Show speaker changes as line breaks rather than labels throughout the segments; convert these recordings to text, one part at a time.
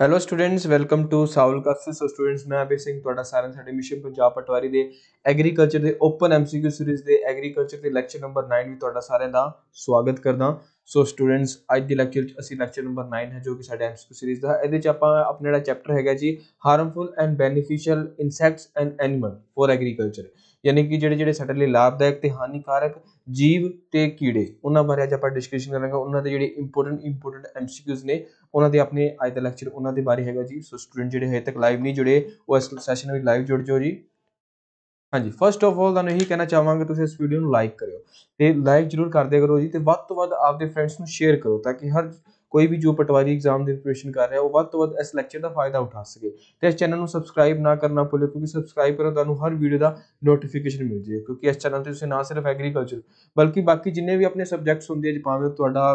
hello students welcome to soul classes so students ਮੈਂ ਅਭੈ ਸਿੰਘ ਤੁਹਾਡਾ ਸਾਰਿਆਂ ਸਾਡੇ ਮਿਸ਼ਨ ਪੰਜਾਬ ਪਟਵਾਰੀ ਦੇ ਐਗਰੀਕਲਚਰ ਦੇ ਓਪਨ ਐਮਸੀਕਿਊ ਸੀਰੀਜ਼ ਦੇ ਐਗਰੀਕਲਚਰ ਦੇ ਲੈਕਚਰ ਨੰਬਰ 9 ਵੀ ਤੁਹਾਡਾ ਸਾਰਿਆਂ ਦਾ ਸਵਾਗਤ ਕਰਦਾ ਸੋ ਸਟੂਡੈਂਟਸ ਅੱਜ ਦੇ ਲੈਕਚਰ ਵਿੱਚ ਅਸੀਂ ਲੈਕਚਰ ਨੰਬਰ 9 ਹੈ ਜੋ ਕਿ ਸਾਡੇ ਐਮਸੀਕਿਊ ਸੀਰੀਜ਼ ਦਾ ਇਹਦੇ ਵਿੱਚ ਆਪਾਂ ਆਪਣਾ ਜਿਹੜਾ ਚੈਪਟਰ ਹੈਗਾ ਜੀ harmful and beneficial insects and animal for agriculture ਯਾਨੀ ਕਿ ਜਿਹੜੇ ਜਿਹੜੇ ਸਾਡੇ ਲਈ ਲਾਭਦਾਇਕ ਤੇ ਹਾਨੀਕਾਰਕ ਜੀਵ ਤੇ ਕੀੜੇ ਉਹਨਾਂ ਬਾਰੇ ਅੱਜ ਆਪਾਂ ਡਿਸਕਸ਼ਨ ਕਰਾਂਗੇ ਉਹਨਾਂ ਦੇ ਜਿਹੜੇ ਇੰਪੋਰਟੈਂਟ ਇੰਪੋਰਟੈਂਟ ਐਮਸੀਕਿਊਸ ਨੇ ਉਹਨਾਂ ਦੇ ਆਪਣੇ ਅੱਜ ਦਾ ਲੈਕਚਰ ਉਹਨਾਂ ਦੇ ਬਾਰੇ ਹੈਗਾ ਜੀ ਸੋ ਸਟੂਡੈਂਟ ਜਿਹੜੇ ਹਜੇ ਤੱਕ ਲਾਈਵ ਨਹੀਂ ਜੁੜੇ ਉਹ ਇਸ ਸੈਸ਼ਨ ਵਿੱਚ ਲਾਈਵ ਜੁੜ ਜਾਓ ਜੀ ਹਾਂਜੀ ਫਰਸਟ ਆਫ ਆਲ ਤੁਹਾਨੂੰ ਇਹ ਕਹਿਣਾ ਚਾਹਾਂਗਾ ਤੁਸੀਂ ਇਸ ਵੀਡੀਓ ਨੂੰ ਲਾਈਕ ਕਰਿਓ ਤੇ ਲਾਈਕ ਜਰੂਰ ਕਰਦੇ ਕਰੋ ਜੀ ਤੇ ਵੱਧ ਤੋਂ ਵੱਧ ਆਪਦੇ ਫਰੈਂਡਸ ਨੂੰ ਸ਼ੇਅਰ ਕਰੋ ਤਾਂ ਕਿ ਹਰ ਕੋਈ ਵੀ ਜੋ ਪਟਵਾਰੀ ਐਗਜ਼ਾਮ ਦੀ ਪ੍ਰੀਪਰੇਸ਼ਨ ਕਰ ਰਿਹਾ ਉਹ ਵੱਧ ਤੋਂ ਵੱਧ ਇਸ ਲੈਕਚਰ ਦਾ ਫਾਇਦਾ ਉਠਾ ਸਕੇ ਤੇ ਇਸ ਚੈਨਲ ਨੂੰ ਸਬਸਕ੍ਰਾਈਬ ਨਾ ਕਰਨਾ ਭੁੱਲਿਓ ਕਿਉਂਕਿ ਸਬਸਕ੍ਰਾਈਬ ਕਰੋ ਤੁਹਾਨੂੰ ਹਰ ਵੀਡੀਓ ਦਾ ਨੋਟੀਫਿਕੇਸ਼ਨ ਮਿਲ ਜੇ ਕਿਉਂਕਿ ਇਸ ਚੈਨਲ ਤੇ ਤੁਸੀਂ ਨਾ ਸਿਰਫ ਐਗਰੀਕਲਚਰ ਬਲਕਿ ਬਾਕੀ ਜਿੰਨੇ ਵੀ ਆਪਣੇ ਸਬਜੈਕਟਸ ਹੁੰਦੇ ਆ ਜਿਵੇਂ ਤੁਹਾਡਾ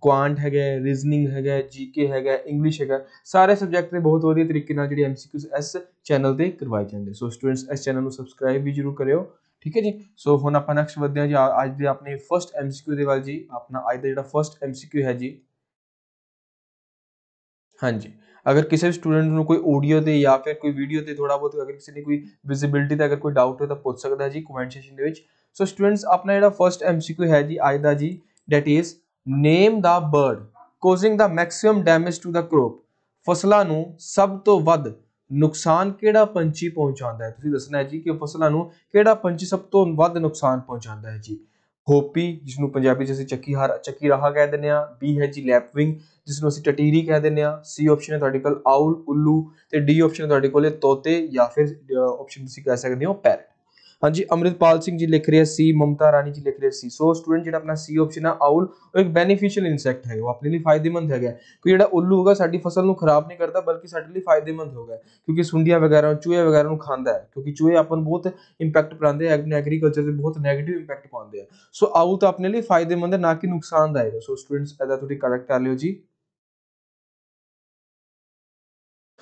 ਕੁਆਂਟ ਹੈਗਾ ਰੀਜ਼ਨਿੰਗ ਹੈਗਾ ਜੀਕੇ ਹੈਗਾ ਇੰਗਲਿਸ਼ ਹੈਗਾ ਸਾਰੇ ਸਬਜੈਕਟ ਦੇ ਬਹੁਤ ਵਧੀਆ ਤਰੀਕੇ ਨਾਲ ਜਿਹੜੇ ਐਮਸੀਕਿਊਸ ਇਸ ਚੈਨਲ ਤੇ ਕਰਵਾਏ ਜਾਂਦੇ ਸੋ ਸਟੂਡੈਂਟਸ ਇਸ ਚੈਨਲ ਨੂੰ ਸਬਸਕ੍ਰਾਈਬ ਵੀ ਜਰੂਰ ਕਰਿਓ ਠੀਕ ਹੈ ਜੀ ਸੋ ਹੁਣ ਆਪਾਂ ਨੈਕਸਟ ਵਧਦੇ ਹਾਂ ਜੀ ਅੱਜ ਦੇ ਆਪਣੇ ਫਰਸਟ ਐਮਸੀਕਿਊ ਦੇ ਵੱਲ ਜੀ ਆਪਣਾ ਅੱਜ ਦਾ ਜਿਹੜਾ ਫਰਸਟ ਐਮਸੀਕਿਊ ਹੈ ਜੀ ਹਾਂਜੀ ਅਗਰ ਕਿਸੇ ਸਟੂਡੈਂਟ ਨੂੰ ਕੋਈ ਆਡੀਓ ਤੇ ਜਾਂ ਫਿਰ ਕੋਈ ਵੀਡੀਓ ਤੇ ਥੋੜਾ ਬਹੁਤ ਅਗਰ ਕਿਸੇ ਨੇ ਕੋਈ ਵਿਜ਼ਿਬਿਲਟੀ ਦਾ ਅਗਰ ਕੋਈ ਡਾਊਟ ਹੋਵੇ ਤਾਂ ਪੁੱਛ ਸਕਦਾ ਜੀ ਕਮੈਂਟ ਸੈਸ਼ਨ ਦੇ ਵਿੱਚ ਸੋ ਸਟੂਡੈਂਟਸ ਆਪਣਾ ਜਿਹੜਾ ਫਰਸਟ ਐਮਸੀਕਿਊ ਹੈ ਜੀ ਅੱਜ ਦਾ ਜੀ that is name the bird causing the maximum damage to the crop ਫਸਲਾਂ ਨੂੰ ਸਭ ਤੋਂ ਵੱਧ ਨੁਕਸਾਨ ਕਿਹੜਾ ਪੰਛੀ ਪਹੁੰਚਾਉਂਦਾ ਹੈ ਤੁਸੀਂ ਦੱਸਣਾ ਹੈ ਜੀ ਕਿ ਫਸਲਾਂ ਨੂੰ ਕਿਹੜਾ ਪੰਛੀ ਸਭ ਤੋਂ ਵੱਧ ਨੁਕਸਾਨ ਪਹੁੰਚਾਉਂਦਾ ਹੈ ਜੀ ਹੋਪੀ ਜਿਸ ਨੂੰ ਪੰਜਾਬੀ 'ਚ ਅਸੀਂ ਚੱਕੀ ਹਾਰ ਚੱਕੀ ਰਾਹਾ ਕਹਿ ਦਿੰਦੇ ਆ ਬੀ ਹੈ ਜੀ ਲੈਪਵਿੰਗ ਜਿਸ ਨੂੰ ਅਸੀਂ ਟਟੀਰੀ ਕਹਿ ਦਿੰਦੇ ਆ ਸੀ ਆਪਸ਼ਨ ਹੈ ਤੁਹਾਡੇ ਕੋਲ ਆਊਲ ਉੱਲੂ ਤੇ ਡੀ ਆਪਸ਼ਨ ਤੁਹਾਡੇ ਕੋਲੇ ਤੋਤੇ ਜਾਂ ਫਿਰ ਆਪਸ਼ਨ ਤੁਸੀਂ ਕਹਿ ਸਕਦੇ ਹੋ ਪੈਰਟ ਹਾਂਜੀ ਅਮਰਿਤਪਾਲ ਸਿੰਘ ਜੀ ਲਿਖ ਰਿਹਾ ਸੀ ਮਮਤਾ ਰਾਣੀ ਜੀ ਲਿਖ ਰਿਹਾ ਸੀ ਸੋ ਸਟੂਡੈਂਟ ਜਿਹੜਾ ਆਪਣਾ ਸੀ ਆਪਸ਼ਨ ਆ ਆਉਲ ਉਹ ਇੱਕ ਬੈਨੀਫੀਸ਼ੀਅਲ ਇਨਸੈਕਟ ਹੈ ਉਹ ਆਪਣੇ ਲਈ ਫਾਇਦੇਮੰਦ ਹੈਗਾ ਕਿ ਜਿਹੜਾ ਉੱਲੂ ਹੋਗਾ ਸਾਡੀ ਫਸਲ ਨੂੰ ਖਰਾਬ ਨਹੀਂ ਕਰਦਾ ਬਲਕਿ ਸਾਡੇ ਲਈ ਫਾਇਦੇਮੰਦ ਹੋਗਾ ਕਿਉਂਕਿ ਸੁੰਡੀਆਂ ਵਗੈਰਾ ਚੂਹੇ ਵਗੈਰਾ ਨੂੰ ਖਾਂਦਾ ਹੈ ਕਿਉਂਕਿ ਚੂਹੇ ਆਪਨ ਬਹੁਤ ਇੰਪੈਕਟ ਪਾਉਂਦੇ ਐ ਐਗਰੀਕਲਚਰ ਤੇ ਬਹੁਤ 네ਗੇਟਿਵ ਇੰਪੈਕਟ ਪਾਉਂਦੇ ਆ ਸੋ ਆਉਲ ਤਾਂ ਆਪਣੇ ਲਈ ਫਾਇਦੇਮੰਦ ਹੈ ਨਾ ਕਿ ਨੁਕਸਾਨਦਾਇਕ ਸੋ ਸਟੂਡੈਂਟਸ ਇਹਦਾ ਤੁਸੀਂ ਕਰੈਕਟ ਕਰ ਲਿਓ ਜੀ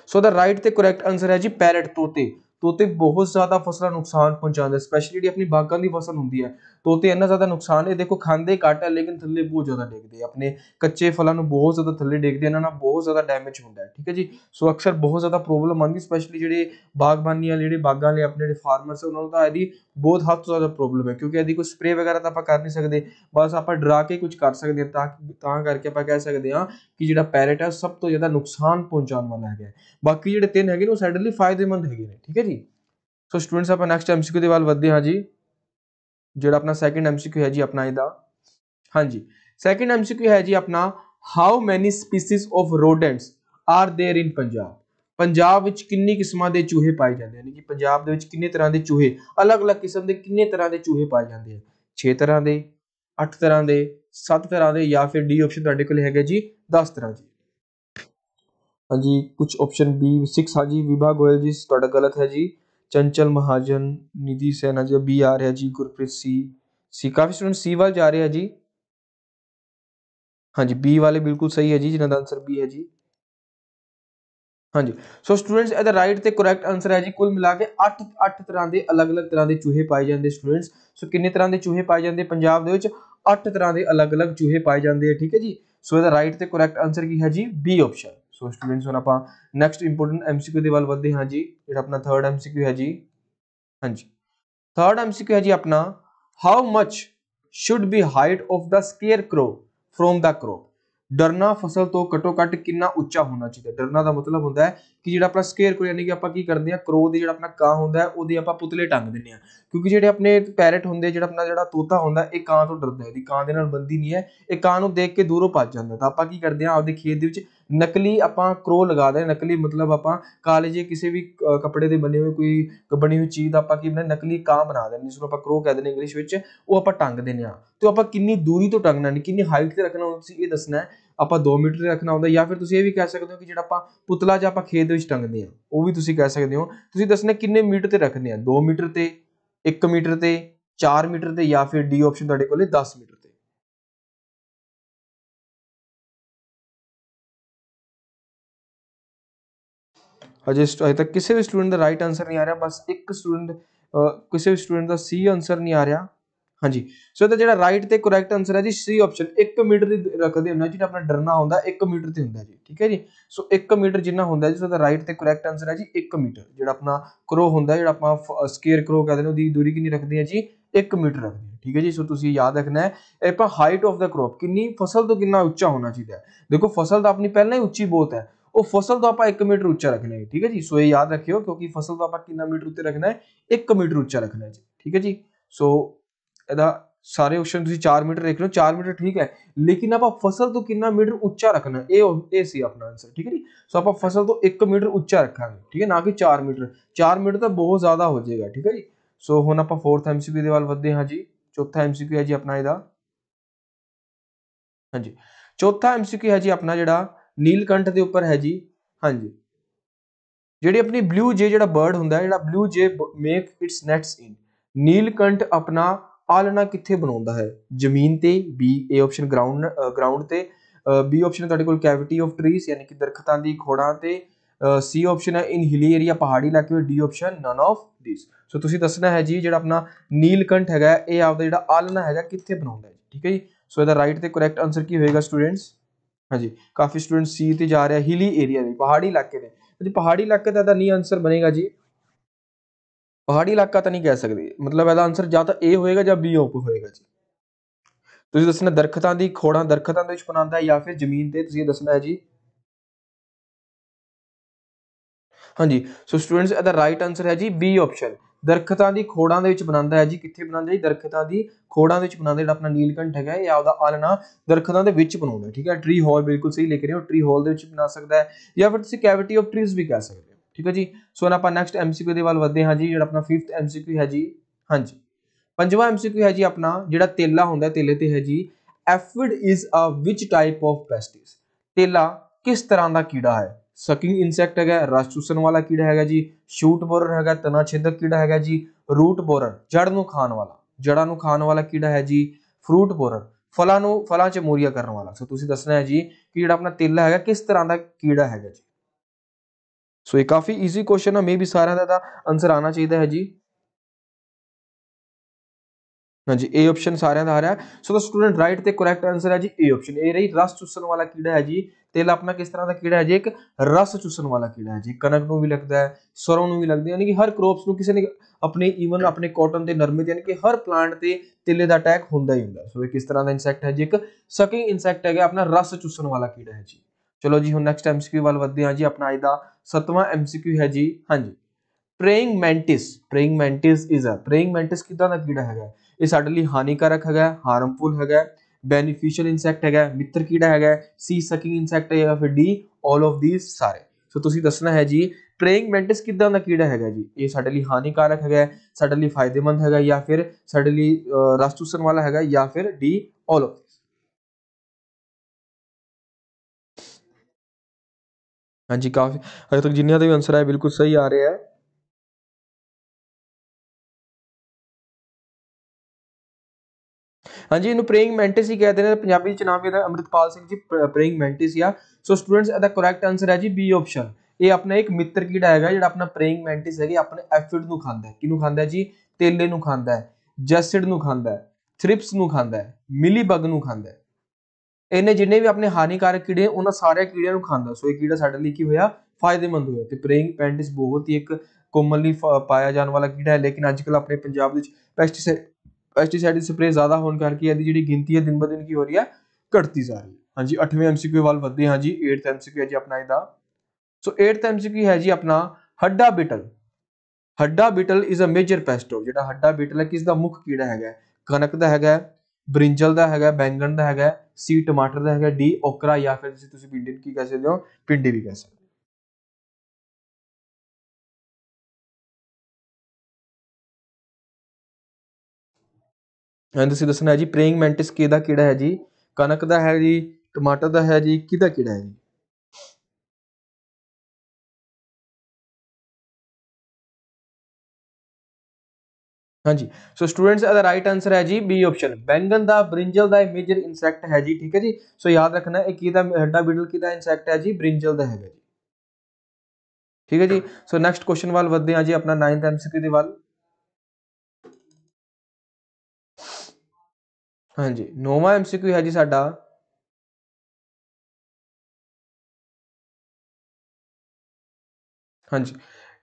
ਸੋ ਦਾ ਰਾਈਟ ਤੇ ਕਰੈਕਟ ਆਨਸਰ ਹੈ ਜੀ ਪੈਰਟ ਤੋਤੇ ਤੋਤੇ ਬਹੁਤ ਜ਼ਿਆਦਾ ਫਸਲਾਂ ਨੁਕਸਾਨ ਪਹੁੰਚਾਉਂਦੇ ਸਪੈਸ਼ਲੀ ਜਿਹੜੀ ਆਪਣੀ ਬਾਗਾਂ ਦੀ ਫਸਲ ਹੁੰਦੀ ਹੈ ਤੋਤੇ ਇੰਨਾ ਜ਼ਿਆਦਾ ਨੁਕਸਾਨ ਇਹ ਦੇਖੋ ਖਾਂਦੇ ਘੱਟ ਹੈ ਲੇਕਿਨ ਥੱਲੇ ਬਹੁਤ ਜ਼ਿਆਦਾ ਡੇਗਦੇ ਆਪਣੇ ਕੱਚੇ ਫਲਾਂ ਨੂੰ ਬਹੁਤ ਜ਼ਿਆਦਾ ਥੱਲੇ ਡੇਗਦੇ ਇਹਨਾਂ ਨਾਲ ਬਹੁਤ ਜ਼ਿਆਦਾ ਡੈਮੇਜ ਹੁੰਦਾ ਹੈ ਠੀਕ ਹੈ ਜੀ ਸੋ ਅਕਸਰ ਬਹੁਤ ਜ਼ਿਆਦਾ ਪ੍ਰੋਬਲਮ ਆਉਂਦੀ ਸਪੈਸ਼ਲੀ ਜਿਹੜੇ ਬਾਗਬਾਨੀ ਵਾਲੇ ਜਿਹੜੇ ਬਾਗਾਂ ਵਾਲੇ ਆਪਣੇ ਜਿਹੜੇ ਫਾਰਮਰਸ ਉਹਨਾਂ ਨੂੰ ਤਾਂ ਇਹਦੀ ਬਹੁਤ ਹੱਦ ਤੋਂ ਜ਼ਿਆਦਾ ਪ੍ਰੋਬਲਮ ਹੈ ਕਿਉਂਕਿ ਇਹਦੀ ਕੋਈ ਸਪਰੇ ਵਗੈਰਾ ਤਾਂ ਆਪਾਂ ਕਰ ਨਹੀਂ ਸਕਦੇ ਬਸ ਆਪਾਂ ਡਰਾ ਕੇ ਕੁਝ ਕਰ ਸਕਦੇ ਹਾਂ ਤਾਂ ਤਾਂ ਕਰਕੇ ਆਪਾਂ ਕਹਿ ਸਕਦੇ ਹਾਂ ਕਿ ਜਿਹੜਾ ਪੈਰਟ ਹੈ ਸਭ ਤੋਂ ਜ਼ਿਆਦਾ ਨੁਕਸਾਨ ਪਹੁੰਚਾਉਣ ਵਾਲਾ ਹੈਗਾ ਬਾਕੀ ਜਿਹੜੇ ਤਿੰਨ ਹੈਗੇ ਨੇ ਉਹ ਸਾਡੇ ਫਾਇਦੇਮੰਦ ਹੈਗੇ ਨੇ ਠੀਕ ਹੈ ਜੀ ਸੋ ਸਟੂਡੈਂਟਸ ਆਪਾਂ ਨੈਕਸਟ ਐਮਸੀਕਿਊ ਦੇ ਵੱਲ ਵਧਦੇ ਹਾਂ ਜੀ ਜਿਹੜਾ ਆਪਣਾ ਸੈਕੰਡ ਐਮਸੀਕਿਊ ਹੈ ਜੀ ਆਪਣਾ ਇਹਦਾ ਹਾਂਜੀ ਸੈਕੰਡ ਐਮਸੀਕਿਊ ਹੈ ਜੀ ਆਪਣਾ how many species of rodents are there in Punjab Punjab ਵਿੱਚ ਕਿੰਨੀ ਕਿਸਮਾਂ ਦੇ ਚੂਹੇ ਪਾਏ ਜਾਂਦੇ ਹਨ ਕਿ ਪੰਜਾਬ ਦੇ ਵਿੱਚ ਕਿੰਨੇ ਤਰ੍ਹਾਂ ਦੇ ਚੂਹੇ ਅਲੱਗ-ਅਲੱਗ ਕਿਸਮ ਦੇ ਕਿੰਨੇ ਤਰ੍ਹਾਂ ਦੇ ਚੂਹੇ ਪਾਏ ਜਾਂਦੇ ਹਨ 6 ਤਰ੍ਹਾਂ ਦੇ 8 ਤਰ੍ਹਾਂ ਦੇ 7 ਤਰ੍ਹਾਂ ਦੇ ਜਾਂ ਫਿਰ ਡੀ ਆਪਸ਼ਨ ਤੁਹਾਡੇ ਕੋਲ ਹੈਗਾ ਜੀ 10 ਤਰ੍ਹਾਂ ਜੀ ਹਾਂਜੀ ਕੁਝ ਆਪਸ਼ਨ ਬੀ 6 ਹਾਂਜੀ ਵਿਭਾ ਗੋਇਲ ਜੀ ਤੁਹਾਡਾ ਗਲਤ ਹੈ ਜੀ ਚੰਚਲ ਮਹਾਜਨ ਨਿਧੀ ਸੈਨਾ ਜੀ ਬੀ ਆ ਰਿਹਾ ਜੀ ਗੁਰਪ੍ਰੀਤ ਸੀ ਸੀ ਕਾਫੀ ਸਟੂਡੈਂਟ ਸੀ ਵੱਲ ਜਾ ਰਿਹਾ ਜੀ ਹਾਂਜੀ ਬੀ ਵਾਲੇ ਬਿਲਕੁਲ ਸਹੀ ਹੈ ਜੀ ਜਿਹਨਾਂ ਦਾ ਆਨਸਰ ਬੀ ਹੈ ਜੀ ਹਾਂਜੀ ਸੋ ਸਟੂਡੈਂਟਸ ਇਹਦਾ ਰਾਈਟ ਤੇ ਕਰੈਕਟ ਆਨਸਰ ਹੈ ਜੀ ਕੁੱਲ ਮਿਲਾ ਕੇ 8 8 ਤਰ੍ਹਾਂ ਦੇ ਅਲੱਗ-ਅਲੱਗ ਤਰ੍ਹਾਂ ਦੇ ਚੂਹੇ ਪਾਏ ਜਾਂਦੇ ਸਟੂਡੈਂਟਸ ਸੋ ਕਿੰਨੇ ਤਰ੍ਹਾਂ ਦੇ ਚੂਹੇ ਪਾਏ ਜਾਂਦੇ ਪੰਜਾਬ ਦੇ ਵਿੱਚ 8 ਤਰ੍ਹਾਂ ਦੇ ਅਲੱਗ-ਅਲੱਗ ਚੂਹੇ ਪਾਏ ਜਾਂਦੇ ਆ ਠੀਕ ਹੈ ਜੀ ਸੋ ਇਹਦਾ ਰਾਈਟ ਤੇ ਕਰੈਕਟ ਆਨਸਰ ਕੀ ਹੈ ਜੀ ਬੀ ਆਪਸ਼ਨ ਸੋ ਸਟੂਡੈਂਟਸ ਹੁਣ ਆਪਾਂ ਨੈਕਸਟ ਇੰਪੋਰਟੈਂਟ ਐਮਸੀਕਿਊ ਦੇ ਵੱਲ ਵਧਦੇ ਹਾਂ ਜੀ ਜਿਹੜਾ ਆਪਣਾ ਥਰਡ ਐਮਸੀਕਿਊ ਹੈ ਜੀ ਹਾਂਜੀ ਥਰਡ ਐਮਸੀਕਿਊ ਹੈ ਜੀ ਆਪਣਾ how much should be height of the scarecrow from the crop ਡਰਨਾ ਫਸਲ ਤੋਂ ਘਟੋ ਘਟ ਕਿੰਨਾ ਉੱਚਾ ਹੋਣਾ ਚਾਹੀਦਾ ਡਰਨਾ ਦਾ ਮਤਲਬ ਹੁੰਦਾ ਹੈ ਕਿ ਜਿਹੜਾ ਆਪਣਾ ਸਕੇਅਰ ਕਰੋ ਯਾਨੀ ਕਿ ਆਪਾਂ ਕੀ ਕਰਦੇ ਆ ਕਰੋ ਦੇ ਜਿਹੜਾ ਆਪਣਾ ਕਾਂ ਹੁੰਦਾ ਹੈ ਉਹਦੇ ਆਪਾਂ ਪੁਤਲੇ ਟੰਗ ਦਿੰਨੇ ਆ ਕਿਉਂਕਿ ਜਿਹੜੇ ਆਪਣੇ ਪੈਰਟ ਹੁੰਦੇ ਜਿਹੜਾ ਆਪਣਾ ਜਿਹੜਾ ਤੋਤਾ ਹੁੰਦਾ ਇਹ ਕਾਂ ਤੋਂ ਡਰਦਾ ਹੈ ਇਹ ਕਾਂ ਦੇ ਨਾਲ ਬੰਦੀ ਨਹੀਂ ਹੈ ਇਹ ਕਾਂ ਨੂੰ ਦੇਖ ਕੇ ਦੂਰੋਂ ਭੱਜ ਜਾਂਦਾ ਤਾਂ ਆਪਾਂ ਕੀ ਕਰਦੇ ਆ ਆਪਦੇ ਖੇਤ ਦੇ ਵਿੱਚ ਨਕਲੀ ਆਪਾਂ ਕਰੋ ਲਗਾ ਦੇ ਨਕਲੀ ਮਤਲਬ ਆਪਾਂ ਕਾਲੇ ਜੇ ਕਿਸੇ ਵੀ ਕੱਪੜੇ ਦੇ ਬਣੇ ਹੋਏ ਕੋਈ ਬਣੀ ਹੋਈ ਚੀਜ਼ ਦਾ ਆਪਾਂ ਕੀ ਬਣਾ ਨਕਲੀ ਕਾਂ ਬਣਾ ਦੇ ਜਿਸ ਨੂੰ ਆਪਾਂ ਕਰੋ ਕਹਿੰਦੇ ਨੇ ਇੰਗਲਿਸ਼ ਵਿੱਚ ਉਹ ਆਪਾਂ ਟੰਗ ਦਿੰਦੇ ਆ ਤੇ ਆਪਾਂ ਕਿੰਨੀ ਦੂਰੀ ਤੋਂ ਟੰਗਣਾ ਨਹੀਂ ਕਿੰਨੀ ਹਾਈਟ ਤੇ ਰੱਖਣਾ ਤੁਸੀਂ ਇਹ ਦੱਸਣਾ ਹੈ ਆਪਾਂ 2 ਮੀਟਰ ਤੇ ਰੱਖਣਾ ਹੁੰਦਾ ਜਾਂ ਫਿਰ ਤੁਸੀਂ ਇਹ ਵੀ ਕਹਿ ਸਕਦੇ ਹੋ ਕਿ ਜਿਹੜਾ ਆਪਾਂ ਪੁਤਲਾ ਜਾਂ ਆਪਾਂ ਖੇਤ ਦੇ ਵਿੱਚ ਟੰਗਦੇ ਆ ਉਹ ਵੀ ਤੁਸੀਂ ਕਹਿ ਸਕਦੇ ਹੋ ਤੁਸੀਂ ਦੱਸਣਾ ਕਿੰਨੇ ਮੀਟਰ ਤੇ ਰੱਖਣੇ ਆ 2 ਮੀਟਰ ਤੇ 1 ਮੀਟਰ ਤੇ 4 ਮੀਟਰ ਤੇ ਜਾਂ ਫਿਰ ਡੀ ਆਪਸ਼ਨ ਤੁਹਾਡੇ ਕੋਲੇ 10 ਮੀਟਰ ਅਜੇ ਅਜੇ ਤੱਕ ਕਿਸੇ ਵੀ ਸਟੂਡੈਂਟ ਦਾ ਰਾਈਟ ਆਨਸਰ ਨਹੀਂ ਆ ਰਿਹਾ ਬਸ ਇੱਕ ਸਟੂਡੈਂਟ ਕਿਸੇ ਵੀ ਸਟੂਡੈਂਟ ਦਾ ਸੀ ਆਨਸਰ ਨਹੀਂ ਆ ਰਿਹਾ ਹਾਂਜੀ ਸੋ ਇਹਦਾ ਜਿਹੜਾ ਰਾਈਟ ਤੇ ਕਰੈਕਟ ਆਨਸਰ ਹੈ ਜੀ ਸੀ ਆਪਸ਼ਨ 1 ਮੀਟਰ ਦੀ ਰੱਖਦੇ ਹੁੰਨਾ ਜਿਹੜਾ ਆਪਣਾ ਡਰਨਾ ਹੁੰਦਾ 1 ਮੀਟਰ ਤੇ ਹੁੰਦਾ ਜੀ ਠੀਕ ਹੈ ਜੀ ਸੋ 1 ਮੀਟਰ ਜਿੰਨਾ ਹੁੰਦਾ ਜੀ ਸੋ ਇਹਦਾ ਰਾਈਟ ਤੇ ਕਰੈਕਟ ਆਨਸਰ ਹੈ ਜੀ 1 ਮੀਟਰ ਜਿਹੜਾ ਆਪਣਾ ਕਰੋ ਹੁੰਦਾ ਜਿਹੜਾ ਆਪਾਂ ਸਕੇਅਰ ਕਰੋ ਕਹਿੰਦੇ ਨੇ ਉਹਦੀ ਦੂਰੀ ਕਿੰਨੀ ਰੱਖਦੇ ਆ ਜੀ 1 ਮੀਟਰ ਰੱਖਦੇ ਆ ਠੀਕ ਹੈ ਜੀ ਸੋ ਤੁਸੀਂ ਯਾਦ ਰੱਖਣਾ ਹੈ ਇਹ ਆਪਾਂ ਹਾਈਟ ਆਫ ਦਾ ਕਰੋਪ ਕਿੰਨੀ ਫਸਲ ਤੋਂ ਕਿੰਨਾ ਉੱਚਾ ਹੋਣਾ ਚਾਹੀਦਾ ਦੇਖੋ ਫਸਲ ਤਾਂ ਆਪਣੀ ਪਹਿਲਾਂ ਹੀ ਉੱਚੀ ਬਹੁਤ ਹੈ ਉਹ ਫਸਲ ਤੋਂ ਆਪਾਂ 1 ਮੀਟਰ ਉੱਚਾ ਰੱਖਣਾ ਹੈ ਠੀਕ ਹੈ ਜੀ ਸੋ ਇਹ ਯਾਦ ਰੱਖਿਓ ਕਿਉਂਕਿ ਫਸਲ ਤੋਂ ਆਪਾਂ ਕਿੰਨਾ ਮੀਟਰ ਉੱਤੇ ਰੱਖਣਾ ਹੈ 1 ਮੀਟਰ ਉੱਚਾ ਰੱਖਣਾ ਹੈ ਜੀ ਠੀਕ ਹੈ ਜੀ ਸੋ ਇਹਦਾ ਸਾਰੇ ਆਪਸ਼ਨ ਤੁਸੀਂ 4 ਮੀਟਰ ਦੇਖ ਲਓ 4 ਮੀਟਰ ਠੀਕ ਹੈ ਲੇਕਿਨ ਆਪਾਂ ਫਸਲ ਤੋਂ ਕਿੰਨਾ ਮੀਟਰ ਉੱਚਾ ਰੱਖਣਾ ਇਹ ਇਹ ਸੀ ਆਪਣਾ ਆਨਸਰ ਠੀਕ ਹੈ ਜੀ ਸੋ ਆਪਾਂ ਫਸਲ ਤੋਂ 1 ਮੀਟਰ ਉੱਚਾ ਰੱਖਾਂਗੇ ਠੀਕ ਹੈ ਨਾ ਕਿ 4 ਮੀਟਰ 4 ਮੀਟਰ ਤਾਂ ਬਹੁਤ ਜ਼ਿਆਦਾ ਹੋ ਜਾਏਗਾ ਠੀਕ ਹੈ ਜੀ ਸੋ ਹੁਣ ਆਪਾਂ 4th ਐਮਸੀਕਿਊ ਦੇ ਵੱਲ ਵਧਦੇ ਹਾਂ ਜੀ ਚੌਥਾ ਐਮਸੀਕਿਊ ਹੈ ਜੀ ਆਪਣਾ ਇਹਦਾ ਹਾਂਜੀ ਚੌਥਾ ਐਮਸੀਕਿਊ ਹੈ ਜੀ ਆਪਣਾ ਜਿਹੜਾ ਨੀਲਕੰਠ ਦੇ ਉੱਪਰ ਹੈ ਜੀ ਹਾਂਜੀ ਜਿਹੜੀ ਆਪਣੀ ਬਲੂ ਜੇ ਜਿਹੜਾ ਬਰਡ ਹੁੰਦਾ ਜਿਹੜਾ blue jay make its nests in ਨੀਲਕੰਠ ਆਪਣਾ ਆਲਣਾ ਕਿੱਥੇ ਬਣਾਉਂਦਾ ਹੈ ਜ਼ਮੀਨ ਤੇ B A option ground ground ਤੇ ਬੀ ਆਪਸ਼ਨ ਤੁਹਾਡੇ ਕੋਲ ਕੈਵਿਟੀ ਆਫ ਟ੍ਰੀਸ ਯਾਨੀ ਕਿ ਦਰਖਤਾਂ ਦੀ ਖੋੜਾਂ ਤੇ ਸੀ ਆਪਸ਼ਨ ਹੈ ਇਨ ਹਿਲੀ ਏਰੀਆ ਪਹਾੜੀ ਇਲਾਕੇ ਵਿੱਚ D option none of this so ਤੁਸੀਂ ਦੱਸਣਾ ਹੈ ਜੀ ਜਿਹੜਾ ਆਪਣਾ ਨੀਲਕੰਠ ਹੈਗਾ ਇਹ ਆਪਦਾ ਜਿਹੜਾ ਆਲਣਾ ਹੈਗਾ ਕਿੱਥੇ ਬਣਾਉਂਦਾ ਹੈ ਠੀਕ ਹੈ ਜੀ ਸੋ ਇਹਦਾ ਰਾਈਟ ਤੇ ਕਰੈਕਟ ਆਨਸਰ ਕੀ ਹੋਏਗਾ ਸਟੂਡੈਂਟਸ ਹਾਂਜੀ ਕਾਫੀ ਸਟੂਡੈਂਟ ਸੀ ਤੇ ਜਾ ਰਿਹਾ ਹਿਲੀ ਏਰੀਆ ਦੇ ਪਹਾੜੀ ਇਲਾਕੇ ਦੇ ਜੀ ਪਹਾੜੀ ਇਲਾਕੇ ਦਾ ਤਾਂ ਨਹੀਂ ਆਨਸਰ ਬਣੇਗਾ ਜੀ ਪਹਾੜੀ ਇਲਾਕਾ ਤਾਂ ਨਹੀਂ ਕਹਿ ਸਕਦੇ ਮਤਲਬ ਇਹਦਾ ਆਨਸਰ ਜਾਂ ਤਾਂ ਏ ਹੋਏਗਾ ਜਾਂ ਬੀ ਹੋਏਗਾ ਜੀ ਤੁਸੀਂ ਦੱਸਣਾ ਦਰਖਤਾਂ ਦੀ ਖੋੜਾਂ ਦਰਖਤਾਂ ਦੇ ਵਿੱਚ ਪਨਾਉਂਦਾ ਹੈ ਜਾਂ ਫਿਰ ਜ਼ਮੀਨ ਤੇ ਤੁਸੀਂ ਦੱਸਣਾ ਹੈ ਜੀ ਹਾਂਜੀ ਸੋ ਸਟੂਡੈਂਟਸ ਇਹਦਾ ਰਾਈਟ ਆਨਸਰ ਹੈ ਜੀ ਬੀ ਆਪਸ਼ਨ ਦਰਖਤਾਂ ਦੀ ਖੋੜਾਂ ਦੇ ਵਿੱਚ ਬਣਾਉਂਦਾ ਹੈ ਜੀ ਕਿੱਥੇ ਬਣਾਉਂਦਾ ਜੀ ਦਰਖਤਾਂ ਦੀ ਖੋੜਾਂ ਦੇ ਵਿੱਚ ਬਣਾਉਂਦਾ ਜਿਹੜਾ ਆਪਣਾ ਨੀਲਕੰਠ ਹੈਗਾ ਇਹ ਆਪਦਾ ਆਲਣਾ ਦਰਖਤਾਂ ਦੇ ਵਿੱਚ ਬਣਾਉਂਦਾ ਠੀਕ ਹੈ ਟ੍ਰੀ ਹਾਲ ਬਿਲਕੁਲ ਸਹੀ ਲਿਖ ਰਹੇ ਹੋ ਟ੍ਰੀ ਹਾਲ ਦੇ ਵਿੱਚ ਬਣਾ ਸਕਦਾ ਹੈ ਜਾਂ ਫਿਰ ਤੁਸੀਂ ਕੈਵਿਟੀ ਆਫ ਟ੍ਰੀਜ਼ ਵੀ ਕਹਿ ਸਕਦੇ ਹੋ ਠੀਕ ਹੈ ਜੀ ਸੋ ਹੁਣ ਆਪਾਂ ਨੈਕਸਟ ਐਮਸੀਕਿਊ ਦੇ ਵੱਲ ਵਧਦੇ ਹਾਂ ਜੀ ਜਿਹੜਾ ਆਪਣਾ 5th ਐਮਸੀਕਿਊ ਹੈ ਜੀ ਹਾਂਜੀ ਪੰਜਵਾਂ ਐਮਸੀਕਿਊ ਹੈ ਜੀ ਆਪਣਾ ਜਿਹੜਾ ਤੇਲਾ ਹੁੰਦਾ ਤੇਲੇ ਤੇ ਹੈ ਜੀ aphid is a which type of pests ਤੇਲਾ ਕਿਸ ਤਰ੍ਹਾਂ ਦਾ ਕੀੜਾ ਹੈ ਸਕਿੰਗ ਇਨਸੈਕਟ ਹੈਗਾ ਰਸ ਚੂਸਣ ਵਾਲਾ ਕੀੜਾ ਹੈਗਾ ਜੀ ਸ਼ੂਟ ਬੋਰਰ ਹੈਗਾ ਤਨਾ ਛੇਦਕ ਕੀੜਾ ਹੈਗਾ ਜੀ ਰੂਟ ਬੋਰਰ ਜੜ ਨੂੰ ਖਾਣ ਵਾਲਾ ਜੜਾਂ ਨੂੰ ਖਾਣ ਵਾਲਾ ਕੀੜਾ ਹੈ ਜੀ ਫਰੂਟ ਬੋਰਰ ਫਲਾਂ ਨੂੰ ਫਲਾਂ 'ਚ ਮੋਰੀਆ ਕਰਨ ਵਾਲਾ ਸੋ ਤੁਸੀਂ ਦੱਸਣਾ ਹੈ ਜੀ ਕਿ ਜਿਹੜਾ ਆਪਣਾ ਤਿੱਲ ਹੈਗਾ ਕਿਸ ਤਰ੍ਹਾਂ ਦਾ ਕੀੜਾ ਹੈਗਾ ਜੀ ਸੋ ਇਹ ਕਾਫੀ ਈਜ਼ੀ ਕੁਐਸਚਨ ਹੈ ਮੇਬੀ ਸਾਰਿਆਂ ਦਾ ਤਾਂ ਆਨਸਰ ਆਣਾ ਚਾਹੀਦਾ ਹੈ ਜੀ ਹਾਂਜੀ ਏ ਆਪਸ਼ਨ ਸਾਰਿਆਂ ਦਾ ਆ ਰਿਹਾ ਸੋ ਦਾ ਸਟੂਡੈਂਟ ਰਾਈਟ ਤੇ ਕਰੈਕਟ ਆਨਸਰ ਹੈ ਜੀ ਏ ਆਪਸ਼ਨ ਇਹ ਰਹੀ ਰਸ ਚੂਸਣ ਵਾਲਾ ਕੀੜਾ ਹੈ ਜੀ ਤਿਲ ਆਪਣਾ ਕਿਸ ਤਰ੍ਹਾਂ ਦਾ ਕੀੜਾ ਹੈ ਜੀ ਇੱਕ ਰਸ ਚੂਸਣ ਵਾਲਾ ਕੀੜਾ ਹੈ ਜੀ ਕਣਕ ਨੂੰ ਵੀ ਲੱਗਦਾ ਹੈ ਸਰੋਂ ਨੂੰ ਵੀ ਲੱਗਦਾ ਹੈ ਯਾਨੀ ਕਿ ਹਰ ਕ੍ਰੋਪਸ ਨੂੰ ਕਿਸੇ ਨੇ ਆਪਣੇ ਈਵਨ ਆਪਣੇ ਕਾਟਨ ਦੇ ਨਰਮੇ ਦੇ ਯਾਨੀ ਕਿ ਹਰ ਪਲਾਂਟ ਤੇ ਤਿੱਲੇ ਦਾ ਅਟੈਕ ਹੁੰਦਾ ਹੀ ਹੁੰਦਾ ਸੋ ਇਹ ਕਿਸ ਤਰ੍ਹਾਂ ਦਾ ਇਨਸੈਕਟ ਹੈ ਜੀ ਇੱਕ ਸਕਿੰਗ ਇਨਸੈਕਟ ਹੈਗਾ ਆਪਣਾ ਰਸ ਚੂਸਣ ਵਾਲਾ ਕੀੜਾ ਹੈ ਜੀ ਚਲੋ ਜੀ ਹੁਣ ਨੈਕਸਟ ਐਮਸੀਕਿਊ ਵੱਲ ਵਧਦੇ ਹਾਂ ਜੀ ਆਪਣਾ ਅੱਜ ਦਾ 7ਵਾਂ ਐਮਸੀਕਿਊ ਹੈ ਜੀ ਹਾਂਜੀ praying mantis praying mantis is a praying mantis ਕਿਦਾਂ ਦਾ ਕੀੜਾ ਹੈਗਾ ਇਹ ਸਾਡੇ ਲਈ ਹਾਨੀਕਾਰਕ ਹੈਗਾ ਹਾਰਮਫੁਲ ਹੈਗਾ ਬੈਨੀਫੀਸ਼ੀਅਲ ਇਨਸੈਕਟ ਹੈਗਾ ਮਿੱਤਰ ਕੀੜਾ ਹੈਗਾ ਸੀ ਸਕਿੰਗ ਇਨਸੈਕਟ ਜਾਂ ਫਿਰ ਡੀ 올 ਆਫ ਥੀਸ ਸਾਰੇ ਸੋ ਤੁਸੀਂ ਦੱਸਣਾ ਹੈ ਜੀ ਪ੍ਰੇਇੰਗ ਮੈਂਟਿਸ ਕਿਦਾਂ ਦਾ ਕੀੜਾ ਹੈਗਾ ਜੀ ਇਹ ਸਾਡੇ ਲਈ ਹਾਨੀਕਾਰਕ ਹੈਗਾ ਸਾਡੇ ਲਈ ਫਾਇਦੇਮੰਦ ਹੈਗਾ ਜਾਂ ਫਿਰ ਸਾਡੇ ਲਈ ਰਸ ਚੂਸਣ ਵਾਲਾ ਹੈਗਾ ਜਾਂ ਫਿਰ ਡੀ ਆਲ ਆਫ
ਹਾਂਜੀ ਕਾਫੀ ਅਜੇ ਤੱਕ ਜਿੰਨੀਆਂ ਦੇ ਵੀ ਆਨਸਰ ਆਏ ਬਿਲਕੁਲ ਸਹੀ ਆ ਰਿਹਾ ਹੈ
ਹਾਂਜੀ ਇਹਨੂੰ ਪ੍ਰੇਇੰਗ ਮੈਂਟਿਸ ਹੀ ਕਹਿੰਦੇ ਨੇ ਪੰਜਾਬੀ ਚ ਨਾਮ ਇਹਦਾ ਅਮਰਿਤਪਾਲ ਸਿੰਘ ਜੀ ਪ੍ਰੇਇੰਗ ਮੈਂਟਿਸ ਆ ਸੋ ਸਟੂਡੈਂਟਸ ਇਹਦਾ ਕਰੈਕਟ ਆਨਸਰ ਹੈ ਜੀ ਬੀ ਆਪਸ਼ਨ ਇਹ ਆਪਣਾ ਇੱਕ ਮਿੱਤਰ ਕੀੜਾ ਹੈਗਾ ਜਿਹੜਾ ਆਪਣਾ ਪ੍ਰੇਇੰਗ ਮੈਂਟਿਸ ਹੈਗੇ ਆਪਣੇ ਐਫਿਡ ਨੂੰ ਖਾਂਦਾ ਹੈ ਕਿਹਨੂੰ ਖਾਂਦਾ ਹੈ ਜੀ ਤੇਲੇ ਨੂੰ ਖਾਂਦਾ ਹੈ ਜੈਸਿਡ ਨੂੰ ਖਾਂਦਾ ਹੈ ਥ੍ਰਿਪਸ ਨੂੰ ਖਾਂਦਾ ਹੈ ਮਿਲੀਬਗ ਨੂੰ ਖਾਂਦਾ ਹੈ ਇਹਨੇ ਜਿੰਨੇ ਵੀ ਆਪਣੇ ਹਾਨੀਕਾਰਕ ਕੀੜੇ ਉਹਨਾਂ ਸਾਰੇ ਕੀੜਿਆਂ ਨੂੰ ਖਾਂਦਾ ਸੋ ਇਹ ਕੀੜਾ ਸਾਡੇ ਲਈ ਕੀ ਹੋਇਆ ਫਾਇਦੇਮੰਦ ਹੋਇਆ ਤੇ ਪ੍ਰੇਇੰਗ ਪੈਂਟਿਸ ਬਹੁਤ ਹੀ ਇੱਕ ਕੋਮਨਲੀ ਪਾਇਆ ਜਾਣ ਵਾਲਾ ਕੀੜਾ ਹੈ ਲੇਕਿਨ ਅੱਜਕੱਲ ਆਪਣੇ ਪੰਜਾਬ ਵਿੱਚ ਪੈਸਟੀਸਾਈਡ ਪੈਸਟੀਸਾਈਡ ਦੀ ਸਪਰੇਅ ਜ਼ਿਆਦਾ ਹੋਣ ਕਰਕੇ ਇਹਦੀ ਜਿਹੜੀ ਗਿਣਤੀ ਹੈ ਦਿਨ ਬਦ ਦਿਨ ਕੀ ਹੋ ਰਹੀ ਹੈ ਘਟਦੀ ਜਾ ਰਹੀ ਹੈ ਹਾਂਜੀ 8ਵੇਂ ਐਮਸੀਕਿਊ ਵੱਲ ਵਧਦੇ ਹਾਂ ਜੀ 8th ਐਮਸੀਕਿਊ ਹੈ ਜੀ ਆਪਣਾ ਇਹਦਾ ਸੋ 8th ਐਮਸੀਕਿਊ ਹੈ ਜੀ ਆਪਣਾ ਹੱਡਾ ਬੀਟਲ ਹੱਡਾ beetle is a major pest ਜਿਹੜਾ ਹੱਡਾ ਬੀਟਲ ਹੈ ਕਿਸ ਦਾ ਮੁੱਖ ਕੀੜਾ ਹੈਗਾ ਕਣਕ ਦਾ ਹੈਗਾ ਬ੍ਰਿੰਜਲ ਦਾ ਹੈਗਾ ਬੈਂਗਣ ਦਾ ਹੈਗਾ ਸੀ ਟਮਾਟਰ ਦਾ ਹੈਗਾ ਡੀ ਓਕਰਾ ਜਾਂ ਫਿਰ ਤੁਸੀਂ ਭਿੰਡੀ ਕੀ ਕਹਿ ਸਕਦੇ ਹੋ ਪਿੰਡੀ ਵੀ ਕਹਿ ਸਕਦੇ ਹਾਂ ਤੁਸੀਂ ਦੱਸਣਾ ਹੈ ਜੀ ਪ੍ਰੇਇੰਗ ਮੈਂਟਿਸ ਕਿਹਦਾ ਕਿਹੜਾ ਹੈ ਜੀ ਕਣਕ ਦਾ ਹੈ ਜੀ ਟਮਾਟਰ ਦਾ ਹੈ ਜੀ ਕਿਹਦਾ ਕਿਹੜਾ ਹੈ ਜੀ ਹਾਂਜੀ so students the right answer ਹੈ ਜੀ ਬੀ ਆਪਸ਼ਨ ਬੈਂਗਨ ਦਾ ਬ੍ਰਿੰਜਲ ਦਾ ਮੇਜਰ ਇਨਸੈਕਟ ਹੈ ਜੀ ਠੀਕ ਹੈ ਜੀ ਸੋ ਯਾਦ ਰੱਖਣਾ ਇਹ ਕਿਹਦਾ ਦਾ ਹੱਡਾ ਬੀਟਲ ਕਿਹਦਾ ਇਨਸੈਕਟ ਹੈ ਜੀ ਬ੍ਰਿੰਜਲ ਦਾ ਹੈਗਾ ਜੀ ਠੀਕ ਹੈ ਜੀ ਸੋ ਨੈਕਸਟ ਕੁਐਸਚਨ ਵੱਲ ਵਧਦੇ ਹਾਂ ਜੀ ਆਪਣਾ 9th ਐਮਸੀਕਿਊ ਦੇ ਵੱਲ
ਹਾਂਜੀ ਨੋਵਾ ਐਮਸੀਕਿਊ ਹੈ ਜੀ ਸਾਡਾ
ਹਾਂਜੀ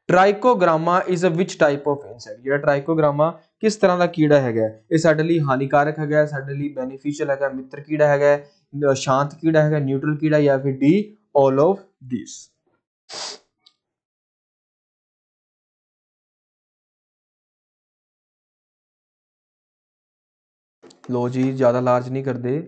trichogramma is a which type of insect ਜਿਹੜਾ ਟ੍ਰਾਈਕੋਗ੍ਰਾਮਾ ਕਿਸ ਤਰ੍ਹਾਂ ਦਾ ਕੀੜਾ ਹੈਗਾ ਇਹ ਸਾਡੇ ਲਈ ਹਾਨੀਕਾਰਕ ਹੈਗਾ ਸਾਡੇ ਲਈ ਬੈਨੀਫੀਸ਼ੀਅਲ ਹੈਗਾ ਮਿੱਤਰ ਕੀੜਾ ਹੈਗਾ ਸ਼ਾਂਤ ਕੀੜਾ ਹੈਗਾ ਨਿਊਟਰਲ ਕੀੜਾ ਜਾਂ ਫਿਰ ਡੀ ਆਲ ਆਫ ਥੀਸ
लो जी ज़्यादा लार्ज नहीं कर दे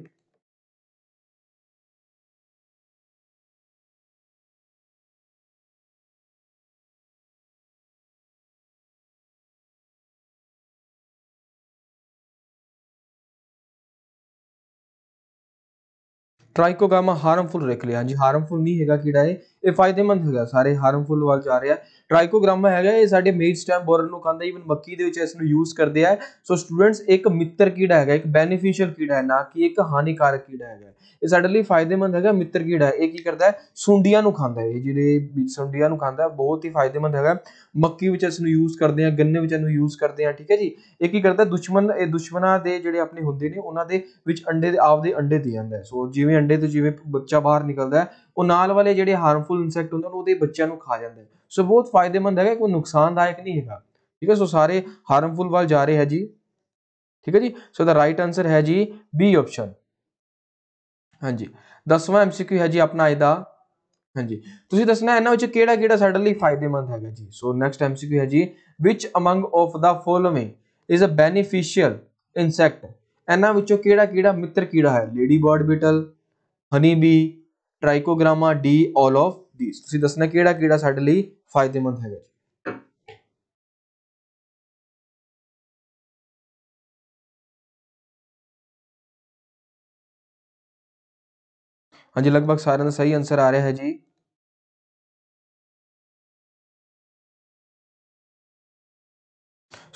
ट्राइकोगामा हार्मफुल रख लिया हाँ जी हार्मफुल नहीं है कीड़ा है ਇਹ ਫਾਇਦੇਮੰਦ ਹੈਗਾ ਸਾਰੇ ਹਾਰਮਫੁਲ ਵੱਲ ਜਾ ਰਿਹਾ ਟ੍ਰਾਈਕੋਗ੍ਰਾਮਾ ਹੈਗਾ ਇਹ ਸਾਡੇ ਮੇਜ ਸਟੈਮ ਬੋਰਰ ਨੂੰ ਕਹਿੰਦਾ ਇਵਨ ਮੱਕੀ ਦੇ ਵਿੱਚ ਇਸ ਨੂੰ ਯੂਜ਼ ਕਰਦੇ ਆ ਸੋ ਸਟੂਡੈਂਟਸ ਇੱਕ ਮਿੱਤਰ ਕੀੜਾ ਹੈਗਾ ਇੱਕ ਬੈਨੀਫੀਸ਼ੀਅਲ ਕੀੜਾ ਹੈ ਨਾ ਕਿ ਇੱਕ ਹਾਨੀਕਾਰਕ ਕੀੜਾ ਹੈਗਾ ਇਹ ਸਾਡੇ ਲਈ ਫਾਇਦੇਮੰਦ ਹੈਗਾ ਮਿੱਤਰ ਕੀੜਾ ਇਹ ਕੀ ਕਰਦਾ ਹੈ ਸੁੰਡੀਆਂ ਨੂੰ ਖਾਂਦਾ ਹੈ ਇਹ ਜਿਹੜੇ ਸੁੰਡੀਆਂ ਨੂੰ ਖਾਂਦਾ ਹੈ ਬਹੁਤ ਹੀ ਫਾਇਦੇਮੰਦ ਹੈਗਾ ਮੱਕੀ ਵਿੱਚ ਇਸ ਨੂੰ ਯੂਜ਼ ਕਰਦੇ ਆ ਗੰਨੇ ਵਿੱਚ ਇਹਨੂੰ ਯੂਜ਼ ਕਰਦੇ ਆ ਠੀਕ ਹੈ ਜੀ ਇਹ ਕੀ ਕਰਦਾ ਦੁਸ਼ਮਣ ਇਹ ਦੁਸ਼ਮਣਾਂ ਦੇ ਜਿਹੜੇ ਆਪਣੇ ਹੁੰਦੇ ਨੇ ਉਹਨਾਂ ਦੇ ਵਿੱਚ ਅੰਡੇ ਆਪਦੇ ਅੰਡੇ ਦੇ ਜਾਂਦਾ ਸੋ ਜਿਵੇਂ ਅੰਡੇ ਤੋਂ ਜਿਵੇਂ ਬੱਚਾ ਬਾਹਰ ਨਿਕਲਦਾ ਹੈ ਉਹ ਨਾਲ ਵਾਲੇ ਜਿਹੜੇ ਹਾਰਮਫੁਲ ਇਨਸੈਕਟ ਹੁੰਦੇ ਨੇ ਉਹਦੇ ਬੱਚਿਆਂ ਨੂੰ ਖਾ ਜਾਂਦੇ ਸੋ ਬਹੁਤ ਫਾਇਦੇਮੰਦ ਹੈਗਾ ਕੋਈ ਨੁਕਸਾਨਦਾਇਕ ਨਹੀਂ ਹੈਗਾ ਠੀਕ ਹੈ ਸੋ ਸਾਰੇ ਹਾਰਮਫੁਲ ਵੱਲ ਜਾ ਰਹੇ ਹੈ ਜੀ ਠੀਕ ਹੈ ਜੀ ਸੋ ਦਾ ਰਾਈਟ ਆਨਸਰ ਹੈ ਜੀ ਬੀ ਆਪਸ਼ਨ ਹਾਂਜੀ 10ਵਾਂ ਐਮਸੀਕਿਊ ਹੈ ਜੀ ਆਪਣਾ ਇਹਦਾ ਹਾਂਜੀ ਤੁਸੀਂ ਦੱਸਣਾ ਇਹਨਾਂ ਵਿੱਚ ਕਿਹੜਾ ਕਿਹੜਾ ਸਾਡੇ ਲਈ ਫਾਇਦੇਮੰਦ ਹੈਗਾ ਜੀ ਸੋ ਨੈਕਸਟ ਐਮਸੀਕਿਊ ਹੈ ਜੀ which among of the following is a beneficial insect ਇਹਨਾਂ ਵਿੱਚੋਂ ਕਿਹੜਾ ਕਿਹੜਾ ਮਿੱਤਰ ਕੀੜਾ ਹੈ ladybird beetle honey bee trichogramma D 올 of these ਤੁਸੀਂ ਦੱਸਣਾ ਕਿਹੜਾ ਕਿਹੜਾ ਸਾਡੇ ਲਈ ਫਾਇਦੇਮੰਦ ਹੈਗਾ
ਹਾਂਜੀ ਲਗਭਗ ਸਾਰਿਆਂ ਦਾ ਸਹੀ ਆਨਸਰ ਆ ਰਿਹਾ ਹੈ ਜੀ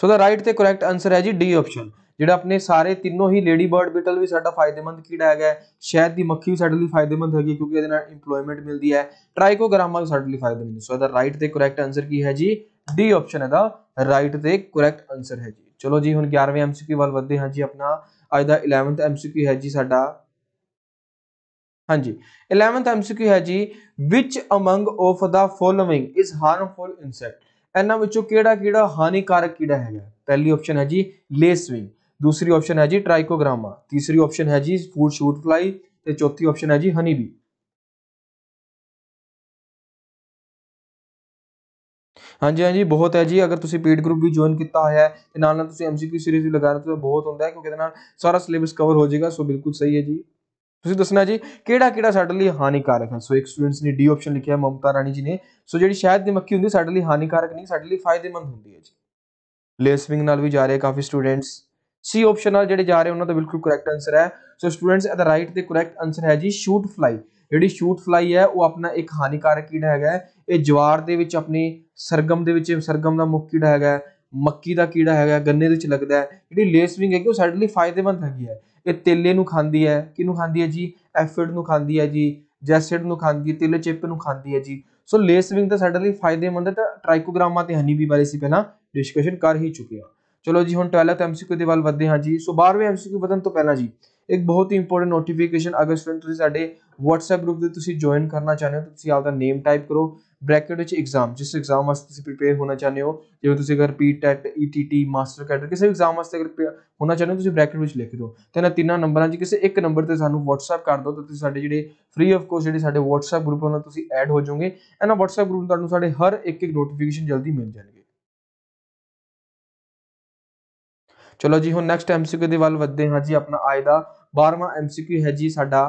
ਸੋ ਦਾ ਰਾਈਟ ਤੇ ਕਰੈਕਟ ਆਨਸਰ ਹੈ ਜੀ ਡੀ ਆਪਸ਼ਨ ਜਿਹੜਾ ਆਪਣੇ ਸਾਰੇ ਤਿੰਨੋਂ ਹੀ ਲੇਡੀ ਬਰਡ ਬੀਟਲ ਵੀ ਸਾਡਾ ਫਾਇਦੇਮੰਦ ਕੀੜਾ ਹੈਗਾ ਸ਼ਹਿਦ ਦੀ ਮੱਖੀ ਵੀ ਸਾਡੇ ਲਈ ਫਾਇਦੇਮੰਦ ਹੈਗੀ ਕਿਉਂਕਿ ਇਹਦੇ ਨਾਲ EMPLOYMENT ਮਿਲਦੀ ਹੈ ਟ੍ਰਾਈਕੋਗਰਾਮਾ ਵੀ ਸਾਡੇ ਲਈ ਫਾਇਦੇਮੰਦ ਸੋ ਇਹਦਾ ਰਾਈਟ ਤੇ ਕਰੈਕਟ ਆਨਸਰ ਕੀ ਹੈ ਜੀ ਡੀ ਆਪਸ਼ਨ ਇਹਦਾ ਰਾਈਟ ਤੇ ਕਰੈਕਟ ਆਨਸਰ ਹੈ ਜੀ ਚਲੋ ਜੀ ਹੁਣ 11ਵੇਂ ਐਮਸੀਕਿਊ ਵੱਲ ਵਧਦੇ ਹਾਂ ਜੀ ਆਪਣਾ ਅੱਜ ਦਾ 11th ਐਮਸੀਕਿਊ ਹੈ ਜੀ ਸਾਡਾ ਹਾਂਜੀ 11th ਐਮਸੀਕਿਊ ਹੈ ਜੀ which among of the following is harmful insect ਇਹਨਾਂ ਵਿੱਚੋਂ ਕਿਹੜਾ ਕਿਹੜਾ ਹਾਨੀਕਾਰਕ ਕੀੜਾ ਹੈਗਾ ਪਹਿਲੀ ਆਪਸ਼ਨ ਹੈ ਜੀ ਲੇਸਵਿੰਗ ਦੂਸਰੀ ਆਪਸ਼ਨ ਹੈ ਜੀ ਟ੍ਰਾਈਕੋਗਰਾਮਾ ਤੀਸਰੀ ਆਪਸ਼ਨ ਹੈ ਜੀ ਫੂਡ ਸ਼ੂਟ ਫਲਾਈ ਤੇ ਚੌਥੀ ਆਪਸ਼ਨ ਹੈ ਜੀ ਹਨੀ ਬੀ ਹਾਂਜੀ ਹਾਂਜੀ ਬਹੁਤ ਹੈ ਜੀ ਅਗਰ ਤੁਸੀਂ ਪੀਡ ਗਰੁੱਪ ਵੀ ਜੁਆਇਨ ਕੀਤਾ ਹੋਇਆ ਹੈ ਤੇ ਨਾਲ ਨਾਲ ਤੁਸੀਂ ਐਮਸੀਕਿਊ ਸੀਰੀਜ਼ ਵੀ ਲਗਾ ਰਹੇ ਹੋ ਤਾਂ ਬਹੁਤ ਹੁੰਦਾ ਹੈ ਕਿਉਂਕਿ ਇਹਦੇ ਨਾਲ ਸਾਰਾ ਸਿਲੇਬਸ ਕਵਰ ਹੋ ਜਾਏਗਾ ਸੋ ਬਿਲਕੁਲ ਸਹੀ ਹੈ ਜੀ ਤੁਸੀਂ ਦੱਸਣਾ ਜੀ ਕਿਹੜਾ ਕਿਹੜਾ ਸਾਡੇ ਲਈ ਹਾਨੀਕਾਰਕ ਹੈ ਸੋ ਇੱਕ ਸਟੂਡੈਂਟਸ ਨੇ ਡੀ ਆਪਸ਼ਨ ਲਿਖਿਆ ਮਮਤਾ ਰਾਣੀ ਜੀ ਨੇ ਸੋ ਜਿਹੜੀ ਸ਼ਹਿਦ ਦੀ ਮੱਖੀ ਹੁੰਦੀ ਸਾਡੇ ਲਈ ਹਾਨੀਕਾਰਕ ਨਹੀਂ ਸਾਡੇ ਲਈ ਫਾਇਦੇਮੰਦ ਹੁੰਦੀ ਹੈ ਜੀ ਲੇਸਵਿੰਗ ਨਾਲ ਵੀ ਜਾ ਰਹੇ ਕਾਫੀ ਸਟੂਡੈਂਟਸ ਸੀ ਆਪਸ਼ਨ ਨਾਲ ਜਿਹੜੇ ਜਾ ਰਹੇ ਉਹਨਾਂ ਦਾ ਬਿਲਕੁਲ ਕਰੈਕਟ ਆਨਸਰ ਹੈ ਸੋ ਸਟੂਡੈਂਟਸ ਦਾ ਰਾਈਟ ਤੇ ਕਰੈਕਟ ਆਨਸਰ ਹੈ ਜੀ ਸ਼ੂਟ ਫਲਾਈ ਜਿਹੜੀ ਸ਼ੂਟ ਫਲਾਈ ਹੈ ਉਹ ਆਪਣਾ ਇੱਕ ਹਾਨੀਕਾਰਕ ਕੀੜਾ ਹੈਗਾ ਇਹ ਜਵਾਰ ਦੇ ਵਿੱਚ ਆਪਣੀ ਸਰਗਮ ਦੇ ਵਿੱਚ ਸਰਗਮ ਦਾ ਮੁੱਖ ਕੀੜਾ ਹੈਗਾ ਮੱਕੀ ਦਾ ਕੀੜਾ ਹੈਗਾ ਗੰਨੇ ਦੇ ਵਿੱਚ ਲੱਗਦਾ ਹੈ ਜਿਹੜੀ ਲੇਸਵਿੰਗ ਹੈਗੀ ਉਹ ਸੈਡਲੀ ਫਾਇਦੇਮੰਦ ਹੈਗੀ ਹੈ ਇਹ ਤੇਲੇ ਨੂੰ ਖਾਂਦੀ ਹੈ ਕਿਹਨੂੰ ਖਾਂਦੀ ਹੈ ਜੀ ਐਫਿਡ ਨੂੰ ਖਾਂਦੀ ਹੈ ਜੀ ਜੈਸਿਡ ਨੂੰ ਖਾਂਦੀ ਹੈ ਤੇਲੇ ਚਿਪ ਨੂੰ ਖਾਂਦੀ ਹੈ ਜੀ ਸੋ ਲੇਸਵਿੰਗ ਤਾਂ ਸੈਡਲੀ ਫਾਇਦੇਮੰਦ ਹੈ ਤਾਂ ਟ੍ਰਾਈਕੋਗਰਾਮਾ ਤੇ ਵੀ ਬਾਰੇ ਸੀ ਪਹਿਲਾਂ ਡਿਸਕਸ਼ਨ ਕਰ ਹੀ ਚੁੱਕੇ ਹਾਂ ਚਲੋ ਜੀ ਹੁਣ 12th MCQ ਦੇ ਵੱਲ ਵਧਦੇ ਹਾਂ ਜੀ ਸੋ 12ਵੇਂ MCQ ਵਧਣ ਤੋਂ ਪਹਿਲਾਂ ਜੀ ਇੱਕ ਬਹੁਤ ਹੀ ਇੰਪੋਰਟੈਂਟ ਨੋਟੀਫਿਕੇਸ਼ਨ ਅਗਰ ਸਟੂਡੈਂਟ ਤੁਸੀਂ ਸਾਡੇ WhatsApp ਗਰੁੱਪ ਦੇ ਤੁਸੀਂ ਜੁਆਇਨ ਕਰਨਾ ਚਾਹੁੰਦੇ ਹੋ ਤੁਸੀਂ ਆਪਦਾ ਨੇਮ ਟਾਈਪ ਕਰੋ ਬ੍ਰੈਕਟ ਵਿੱਚ ਐਗਜ਼ਾਮ ਜਿਸ ਐਗਜ਼ਾਮ ਵਾਸਤੇ ਤੁਸੀਂ ਪ੍ਰੀਪੇਅਰ ਹੋਣਾ ਚਾਹੁੰਦੇ ਹੋ ਜਿਵੇਂ ਤੁਸੀਂ ਅਗਰ ਪੀਟੈਟ ETT ਮਾਸਟਰ ਕੈਡਰ ਕਿਸੇ ਐਗਜ਼ਾਮ ਵਾਸਤੇ ਅਗਰ ਹੋਣਾ ਚਾਹੁੰਦੇ ਹੋ ਤੁਸੀਂ ਬ੍ਰੈਕਟ ਵਿੱਚ ਲਿਖ ਦਿਓ ਤੇ ਇਹਨਾਂ ਤਿੰਨਾਂ ਨੰਬਰਾਂ 'ਚ ਕਿਸੇ ਇੱਕ ਨੰਬਰ ਤੇ ਸਾਨੂੰ WhatsApp ਕਰ ਦਿਓ ਤਾਂ ਤੁਸੀਂ ਸਾਡੇ ਜਿਹੜੇ ਫ੍ਰੀ ਆਫ ਕੋਸਟ ਜਿਹੜੇ ਸਾਡੇ WhatsApp ਗਰੁੱਪ ਉਹਨਾਂ ਤੁਸੀਂ ਐਡ ਹੋ ਜਾਓਗੇ ਇਹਨਾਂ WhatsApp ਗਰੁੱਪ ਤੁਹਾਨੂੰ ਸਾਡੇ ਹਰ ਇੱਕ ਇੱਕ ਨੋਟੀਫਿਕੇਸ਼ਨ ਜਲਦੀ ਮਿਲ ਜਾਣਗੇ ਚਲੋ ਜੀ ਹੁਣ ਨੈਕਸਟ ਐਮਸੀਕਿਊ ਦੇ ਵੱਲ ਵਧਦੇ ਹਾਂ ਜੀ ਆਪਣਾ ਅੱਜ ਦਾ 12ਵਾਂ ਐਮਸੀਕਿਊ ਹੈ ਜੀ ਸਾਡਾ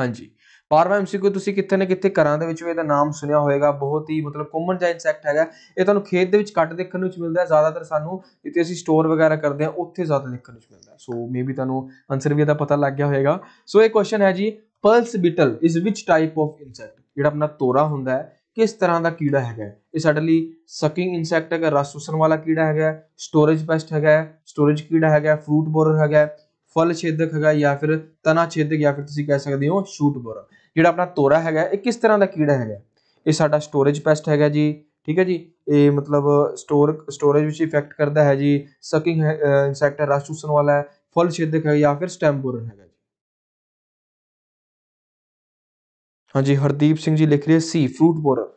ਹਾਂਜੀ 12ਵਾਂ ਐਮਸੀਕਿਊ ਤੁਸੀਂ ਕਿੱਥੇ ਨਾ ਕਿੱਥੇ ਘਰਾਂ ਦੇ ਵਿੱਚ ਵੀ ਇਹਦਾ ਨਾਮ ਸੁਣਿਆ ਹੋਵੇਗਾ ਬਹੁਤ ਹੀ ਮਤਲਬ ਕਾਮਨ ਜਾਂ ਇਨਸੈਕਟ ਹੈਗਾ ਇਹ ਤੁਹਾਨੂੰ ਖੇਤ ਦੇ ਵਿੱਚ ਕੱਟ ਦੇਖਣ ਨੂੰ ਮਿਲਦਾ ਹੈ ਜ਼ਿਆਦਾਤਰ ਸਾਨੂੰ ਜਿੱਥੇ ਅਸੀਂ ਸਟੋਰ ਵਗੈਰਾ ਕਰਦੇ ਹਾਂ ਉੱਥੇ ਜ਼ਿਆਦਾ ਦੇਖਣ ਨੂੰ ਮਿਲਦਾ ਹੈ ਸੋ ਮੇਬੀ ਤੁਹਾਨੂੰ ਆਨਸਰ ਵੀ ਇਹਦਾ ਪਤਾ ਲੱਗ ਗਿਆ ਹੋਵੇਗਾ ਸੋ ਇਹ ਕੁਐਸਚਨ ਹੈ ਜੀ pulse beetle is which type of insect ਜਿਹੜਾ ਆਪਣਾ ਤੋਰਾ ਹੁੰਦਾ ਹੈ ਕਿਸ ਤਰ੍ਹਾਂ ਦਾ ਕੀੜਾ ਹੈਗਾ ਇਹ ਸਾਡੇ ਲਈ ਸਕਿੰਗ ਇਨਸੈਕਟ ਹੈਗਾ ਰਸ ਚੂਸਣ ਵਾਲਾ ਕੀੜਾ ਹੈਗਾ ਸਟੋਰੇਜ ਪੈਸਟ ਹੈਗਾ ਸਟੋਰੇਜ ਕੀੜਾ ਹੈਗਾ ਫਰੂਟ ਬੋਰਰ ਹੈਗਾ ਫਲ ਛੇਦਕ ਹੈਗਾ ਜਾਂ ਫਿਰ ਤਨਾ ਛੇਦਕ ਜਾਂ ਫਿਰ ਤੁਸੀਂ ਕਹਿ ਸਕਦੇ ਹੋ ਸ਼ੂਟ ਬੋਰਰ ਜਿਹੜਾ ਆਪਣਾ ਤੋਰਾ ਹੈਗਾ ਇਹ ਕਿਸ ਤਰ੍ਹਾਂ ਦਾ ਕੀੜਾ ਹੈਗਾ ਇਹ ਸਾਡਾ ਸਟੋਰੇਜ ਪੈਸਟ ਹੈਗਾ ਜੀ ਠੀਕ ਹੈ ਜੀ ਇਹ ਮਤਲਬ ਸਟੋਰ ਸਟੋਰੇਜ ਵਿੱਚ ਇਫੈਕਟ ਕਰਦਾ ਹੈ ਜੀ ਸਕਿੰਗ ਇਨਸੈਕਟ ਰਸ ਚੂਸਣ ਵਾਲਾ ਹੈ ਫਲ ਛੇਦਕ ਹੈ ਜਾਂ ਫਿਰ ਸਟੈਮ ਬੋਰਰ ਹੈਗਾ
ਹਾਂਜੀ ਹਰਦੀਪ ਸਿੰਘ ਜੀ ਲਿਖ ਰਹੇ ਸੀ fruit borer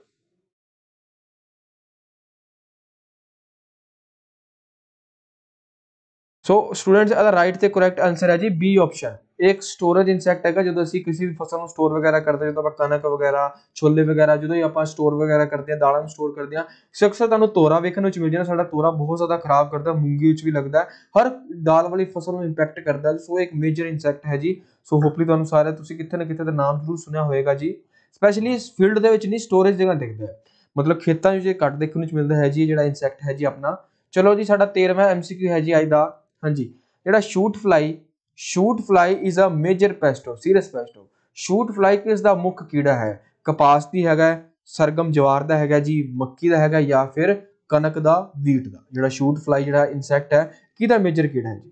so students
the right ਤੇ ਕਰੈਕਟ ਆਨਸਰ ਹੈ ਜੀ ਬੀ ਆਪਸ਼ਨ ਇੱਕ ਸਟੋਰੇਜ ਇਨਸੈਕਟ ਹੈਗਾ ਜਦੋਂ ਅਸੀਂ ਕਿਸੇ ਵੀ ਫਸਲ ਨੂੰ ਸਟੋਰ ਵਗੈਰਾ ਕਰਦੇ ਜਦੋਂ ਆਪਾਂ ਕਣਕ ਵਗੈਰਾ ਛੋਲੇ ਵਗੈਰਾ ਜਦੋਂ ਹੀ ਆਪਾਂ ਸਟੋਰ ਵਗੈਰਾ ਕਰਦੇ ਆ ਦਾਲਾਂ ਨੂੰ ਸਟੋਰ ਕਰਦੇ ਆ ਅਕਸਰ ਤੁਹਾਨੂੰ ਤੋਰਾ ਵੇਖਣ ਵਿੱਚ ਮਿਲ ਜੇ ਸਾਡਾ ਤੋਰਾ ਬਹੁਤ ਜ਼ਿਆਦਾ ਖਰਾਬ ਕਰਦਾ ਮੂੰਗੀ ਵਿੱਚ ਵੀ ਲੱਗਦਾ ਹਰ ਦਾਲ ਵਾਲੀ ਫਸਲ ਨੂੰ ਇੰਪੈਕਟ ਕਰਦਾ ਸੋ ਇੱਕ ਮੇਜਰ ਇਨਸੈਕਟ ਹੈ ਜੀ ਸੋ ਹੋਪਲੀ ਤੁਹਾਨੂੰ ਸਾਰੇ ਤੁਸੀਂ ਕਿੱਥੇ ਨਾ ਕਿੱਥੇ ਦਾ ਨਾਮ ਜ਼ਰੂਰ ਸੁਣਿਆ ਹੋਵੇਗਾ ਜੀ ਸਪੈਸ਼ਲੀ ਇਸ ਫੀਲਡ ਦੇ ਵਿੱਚ ਨਹੀਂ ਸਟੋਰੇਜ ਜਗ੍ਹਾ ਦਿਖਦਾ ਹੈ ਮਤਲਬ ਖੇਤਾਂ ਵਿੱਚ ਇਹ ਘੱਟ ਦੇਖਣ ਨੂੰ ਮਿਲਦਾ ਹੈ ਜੀ ਜਿਹੜਾ ਇਨਸੈਕਟ ਹੈ ਜੀ ਆਪਣਾ ਚਲੋ ਜੀ ਸਾਡਾ 13ਵਾਂ ਐਮਸੀਕਿਊ ਹੈ ਜੀ ਅੱਜ ਦਾ ਹਾਂਜੀ ਜਿਹੜਾ shoot fly shoot fly is a major pest of serious pest of shoot fly ਕਿਸ ਦਾ ਮੁੱਖ ਕੀੜਾ ਹੈ ਕਪਾਸ ਦੀ ਹੈਗਾ ਸਰਗਮ ਜਵਾਰ ਦਾ ਹੈਗਾ ਜੀ ਮੱਕੀ ਦਾ ਹੈਗਾ ਜਾਂ ਫਿਰ ਕਣਕ ਦਾ ਵੀਟ ਦਾ ਜਿਹੜਾ ਸ਼ੂਟ ਫਲਾਈ ਜਿਹੜਾ ਇਨਸੈਕਟ ਹੈ ਕਿਹਦਾ ਮੇਜਰ ਕੀੜਾ ਹੈ ਜੀ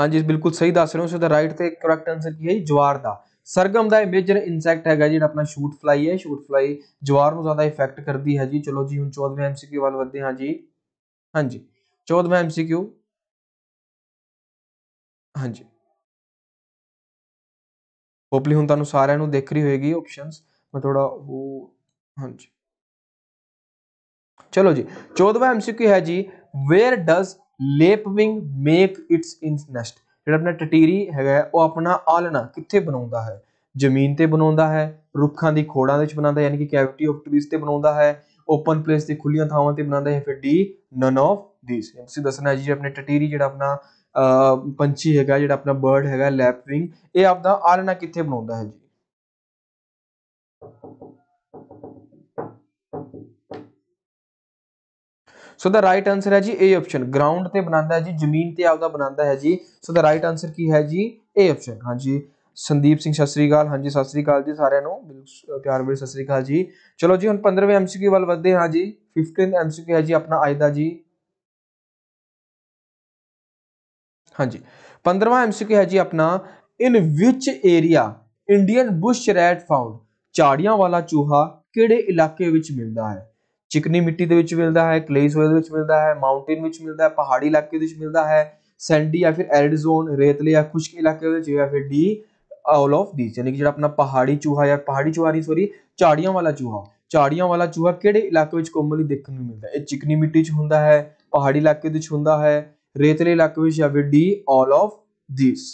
ਹਾਂਜੀ ਬਿਲਕੁਲ ਸਹੀ ਦੱਸ ਰਹੇ ਹੋ ਸੋ ਦਾ ਰਾਈਟ ਤੇ ਕਰੈਕਟ ਆਨਸਰ ਕੀ ਹੈ ਜਵਾਰ ਦਾ ਸਰਗਮ ਦਾ ਇਹ ਮੇਜਰ ਇਨਸੈਕਟ ਹੈਗਾ ਜਿਹੜਾ ਆਪਣਾ ਸ਼ੂਟ ਫਲਾਈ ਹੈ ਸ਼ੂਟ ਫਲਾਈ ਜਵਾਰ ਨੂੰ ਜ਼ਿਆਦਾ ਇਫੈਕਟ ਕਰਦੀ ਹੈ ਜੀ ਚਲੋ ਜੀ ਹੁਣ 14ਵਾਂ ਐਮਸੀਕਿਊ ਵੱਲ ਵਧਦੇ ਹਾਂ ਜੀ ਹਾਂਜੀ 14ਵਾਂ ਐਮਸੀਕਿਊ
ਹਾਂਜੀ ਹੋਪਲੀ ਹੁਣ ਤੁਹਾਨੂੰ ਸਾਰਿਆਂ ਨੂੰ ਦਿਖ ਰਹੀ ਹੋਏਗੀ
ਆਪਸ਼ਨਸ ਮੈਂ ਥੋੜਾ ਉਹ ਹਾਂਜੀ ਚਲੋ ਜੀ 14ਵਾਂ ਐਮਸੀਕਿਊ ਹੈ ਜੀ where does lapwing make its in nest ਜਿਹੜਾ ਆਪਣਾ ਟਟੀਰੀ ਹੈਗਾ ਉਹ ਆਪਣਾ ਆਲਣਾ ਕਿੱਥੇ ਬਣਾਉਂਦਾ ਹੈ ਜ਼ਮੀਨ ਤੇ ਬਣਾਉਂਦਾ ਹੈ ਰੁੱਖਾਂ ਦੀ ਖੋੜਾਂ ਦੇ ਵਿੱਚ ਬਣਾਉਂਦਾ ਯਾਨੀ ਕਿ ਕੈਵਿਟੀ ਆਫ ਟ੍ਰੀਸ ਤੇ ਬਣਾਉਂਦਾ ਹੈ ਓਪਨ ਪਲੇਸ ਤੇ ਖੁੱਲੀਆਂ ਥਾਵਾਂ ਤੇ ਬਣਾਉਂਦਾ ਹੈ ਫਿਰ ਡੀ ਨਨ ਆਫ ਥੀਸ ਤੁਸੀਂ ਦੱਸਣਾ ਜੀ ਆਪਣੇ ਟਟੀਰੀ ਜਿਹੜਾ ਆਪਣਾ ਪੰਛੀ ਹੈਗਾ ਜਿਹੜਾ ਆਪਣਾ ਬਰਡ ਹੈਗਾ ਲੈਪਵਿੰਗ ਇਹ ਆਪਦਾ ਆਲਣਾ ਕਿੱਥੇ ਬਣਾਉਂਦਾ ਹੈ ਜੀ ਸੋ ਦਾ ਰਾਈਟ ਆਨਸਰ ਹੈ ਜੀ A ਆਪਸ਼ਨ ਗਰਾਊਂਡ ਤੇ ਬਣਾਉਂਦਾ ਹੈ ਜੀ ਜ਼ਮੀਨ ਤੇ ਆਪਦਾ ਬਣਾਉਂਦਾ ਹੈ ਜੀ ਸੋ ਦਾ ਰਾਈਟ ਆਨਸਰ ਕੀ ਹੈ ਜੀ A ਆਪਸ਼ਨ ਹਾਂਜੀ ਸੰਦੀਪ ਸਿੰਘ ਸਤਿ ਸ੍ਰੀ ਅਕਾਲ ਹਾਂਜੀ ਸਤਿ ਸ੍ਰੀ ਅਕਾਲ ਜੀ ਸਾਰਿਆਂ ਨੂੰ ਪਿਆਰ ਭਰੀ ਸਤਿ ਸ੍ਰੀ ਅਕਾਲ ਜੀ ਚਲੋ ਜੀ ਹੁਣ 15ਵੇਂ ਐਮਸੀਕਿਊ ਵੱਲ ਵਧਦੇ ਹਾਂ ਜੀ 15th ਐਮਸੀਕਿਊ ਹੈ ਜੀ ਆਪਣਾ ਅੱਜ ਦਾ ਜੀ ਹਾਂਜੀ 15ਵਾਂ ਐਮਸੀਕਿਊ ਹੈ ਜੀ ਆਪਣਾ in which area Indian bush rat found ਝਾੜੀਆਂ ਵਾਲਾ ਚੂਹਾ ਕਿਹੜੇ ਇਲਾਕੇ ਵਿੱਚ ਮਿਲਦਾ ਹੈ ਚਿਕਨੀ ਮਿੱਟੀ ਦੇ ਵਿੱਚ ਮਿਲਦਾ ਹੈ ਕਲੇ ਸੋਇਲ ਵਿੱਚ ਮਿਲਦਾ ਹੈ ਮਾਊਂਟੇਨ ਵਿੱਚ ਮਿਲਦਾ ਹੈ ਪਹਾੜੀ ਇਲਾਕੇ ਵਿੱਚ ਮਿਲਦਾ ਹੈ ਸੈਂਡੀ ਜਾਂ ਫਿਰ ਐਰਿਡ ਜ਼ੋਨ ਰੇਤਲੇ ਜਾਂ ਖੁਸ਼ਕ ਇਲਾਕੇ ਵਿੱਚ ਜਾਂ ਫਿਰ ਡੀ ਆਲ ਆਫ ਦੀ ਯਾਨੀ ਕਿ ਜਿਹੜਾ ਆਪਣਾ ਪਹਾੜੀ ਚੂਹਾ ਜਾਂ ਪਹਾੜੀ ਚੂਹਾ ਨਹੀਂ ਸੌਰੀ ਝਾੜੀਆਂ ਵਾਲਾ ਚੂਹਾ ਝਾੜੀਆਂ ਵਾਲਾ ਚੂਹਾ ਕਿਹੜੇ ਇਲਾਕੇ ਵਿੱਚ ਕੋਮਨਲੀ ਦੇਖਣ ਨੂੰ ਮਿਲਦਾ ਹੈ ਇਹ ਚਿਕਨੀ ਮਿੱਟੀ 'ਚ ਹੁੰਦਾ ਹੈ ਪਹਾੜੀ ਇਲਾਕੇ ਵਿੱਚ ਹੁੰਦਾ ਹੈ ਰੇਤਲੇ ਇਲਾਕੇ ਵਿੱਚ ਜਾਂ ਫਿਰ ਡੀ ਆਲ ਆਫ ਦੀਸ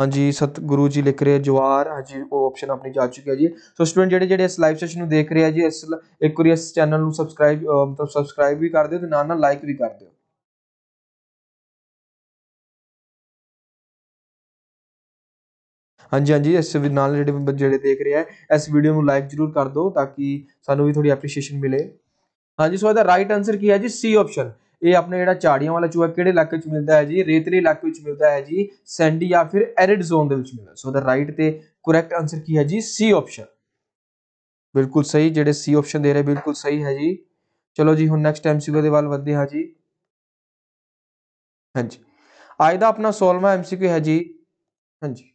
ਹਾਂਜੀ ਸਤਿਗੁਰੂ ਜੀ ਲਿਖ ਰਹੇ ਜਵਾਰ ਹਾਂਜੀ ਉਹ ਆਪਸ਼ਨ ਆਪਣੀ ਜਾ ਚੁੱਕੀ ਹੈ ਜੀ ਸੋ ਸਟੂਡੈਂਟ ਜਿਹੜੇ ਜਿਹੜੇ ਇਸ ਲਾਈਵ ਸੈਸ਼ਨ ਨੂੰ ਦੇਖ ਰਹੇ ਆ ਜੀ ਇਸ ਇੱਕ ਵਾਰੀ ਇਸ ਚੈਨਲ ਨੂੰ ਸਬਸਕ੍ਰਾਈਬ ਮਤਲਬ ਸਬਸਕ੍ਰਾਈਬ ਵੀ ਕਰ ਦਿਓ ਤੇ ਨਾਲ ਨਾਲ ਲਾਈਕ ਵੀ ਕਰ ਦਿਓ ਹਾਂਜੀ ਹਾਂਜੀ ਇਸ ਵੀ ਨਾਲ ਜਿਹੜੇ ਜਿਹੜੇ ਦੇਖ ਰਹੇ ਆ ਇਸ ਵੀਡੀਓ ਨੂੰ ਲਾਈਕ ਜਰੂਰ ਕਰ ਦਿਓ ਤਾਂ ਕਿ ਸਾਨੂੰ ਵੀ ਥੋੜੀ ਐਪਰੀਸ਼ੀਏਸ਼ਨ ਮਿਲੇ ਹਾਂਜੀ ਸੋ ਇਹਦਾ ਰਾਈਟ ਆਨਸਰ ਕੀ ਹੈ ਜੀ ਸੀ ਆਪਸ਼ਨ ਇਹ ਆਪਣੇ ਜਿਹੜਾ ਝਾੜੀਆਂ ਵਾਲਾ ਚੂਹਾ ਕਿਹੜੇ ਇਲਾਕੇ ਵਿੱਚ ਮਿਲਦਾ ਹੈ ਜੀ ਰੇਤਲੇ ਇਲਾਕੇ ਵਿੱਚ ਮਿਲਦਾ ਹੈ ਜੀ ਸੈਂਡੀ ਜਾਂ ਫਿਰ ਐਰਿਡ ਜ਼ੋਨ ਦੇ ਵਿੱਚ ਮਿਲਦਾ ਸੋ ਦਾ ਰਾਈਟ ਤੇ ਕਰੈਕਟ ਆਨਸਰ ਕੀ ਹੈ ਜੀ ਸੀ ਆਪਸ਼ਨ ਬਿਲਕੁਲ ਸਹੀ ਜਿਹੜੇ ਸੀ ਆਪਸ਼ਨ ਦੇ ਰਹੇ ਬਿਲਕੁਲ ਸਹੀ ਹੈ ਜੀ ਚਲੋ ਜੀ ਹੁਣ ਨੈਕਸਟ ਐਮਸੀਕਿਊ ਦੇ ਵੱਲ ਵਧਦੇ ਹਾਂ ਜੀ ਹਾਂਜੀ ਅੱਜ ਦਾ ਆਪਣਾ 16ਵਾਂ ਐਮਸੀਕਿਊ ਹੈ ਜੀ ਹਾਂਜੀ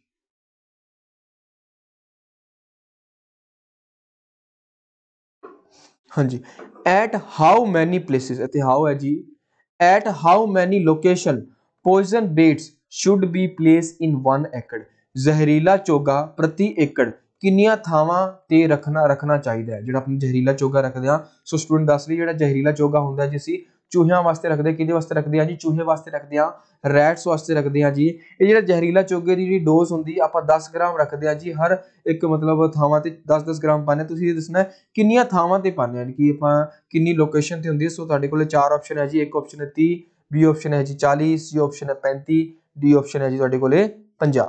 ਹਾਂਜੀ ਐਟ ਹਾਊ ਮੈਨੀ ਪਲੇਸਿਸ ਇਥੇ ਹਾਊ ਹੈ ਜੀ at how many location poison baits should be placed in 1 acre ਜ਼ਹਿਰੀਲਾ ਚੋਗਾ ਪ੍ਰਤੀ ਏਕੜ ਕਿੰਨੀਆਂ ਥਾਵਾਂ ਤੇ ਰੱਖਣਾ ਰੱਖਣਾ ਚਾਹੀਦਾ ਹੈ ਜਿਹੜਾ ਆਪਣੀ ਜ਼ਹਿਰੀਲਾ ਚੋਗਾ ਰੱਖਦੇ ਆ ਸੋ ਸਟੂਡੈਂਟ ਦੱਸ ਲਈ ਜਿਹੜਾ ਜ਼ਹਿਰੀਲਾ ਚੋਗਾ ਹੁੰਦਾ ਜਿਸੀ ਚੂਹਿਆਂ ਵਾਸਤੇ ਰੱਖਦੇ ਕਿਹਦੇ ਵਾਸਤੇ ਰੱਖਦੇ ਆ ਜੀ ਚੂਹੇ ਵਾਸਤੇ ਰੱਖਦੇ ਆ ਰੈਟਸ ਵਾਸਤੇ ਰੱਖਦੇ ਆ ਜੀ ਇਹ ਜਿਹੜਾ ਜ਼ਹਿਰੀਲਾ ਚੋਗੇ ਦੀ ਜਿਹੜੀ ਡੋਜ਼ ਹੁੰਦੀ ਆਪਾਂ 10 ਗ੍ਰਾਮ ਰੱਖਦੇ ਆ ਜੀ ਹਰ ਇੱਕ ਮਤਲਬ ਥਾਵਾਂ ਤੇ 10-10 ਗ੍ਰਾਮ ਪਾਣੇ ਤੁਸੀਂ ਇਹ ਦੱਸਣਾ ਕਿੰਨੀਆਂ ਥਾਵਾਂ ਤੇ ਪਾਣੇ ਯਾਨੀ ਕਿ ਆਪਾਂ ਕਿੰਨੀ ਲੋਕੇਸ਼ਨ ਤੇ ਹੁੰਦੀ ਹੈ ਸੋ ਤੁਹਾਡੇ ਕੋਲੇ ਚਾਰ ਆਪਸ਼ਨ ਹੈ ਜੀ ਇੱਕ ਆਪਸ਼ਨ ਹੈ 30 ਬੀ ਆਪਸ਼ਨ ਹੈ ਜੀ 40 ਸੀ ਆਪਸ਼ਨ ਹੈ 35 ਡੀ ਆਪਸ਼ਨ ਹੈ ਜੀ ਤੁਹਾਡੇ ਕੋਲੇ 50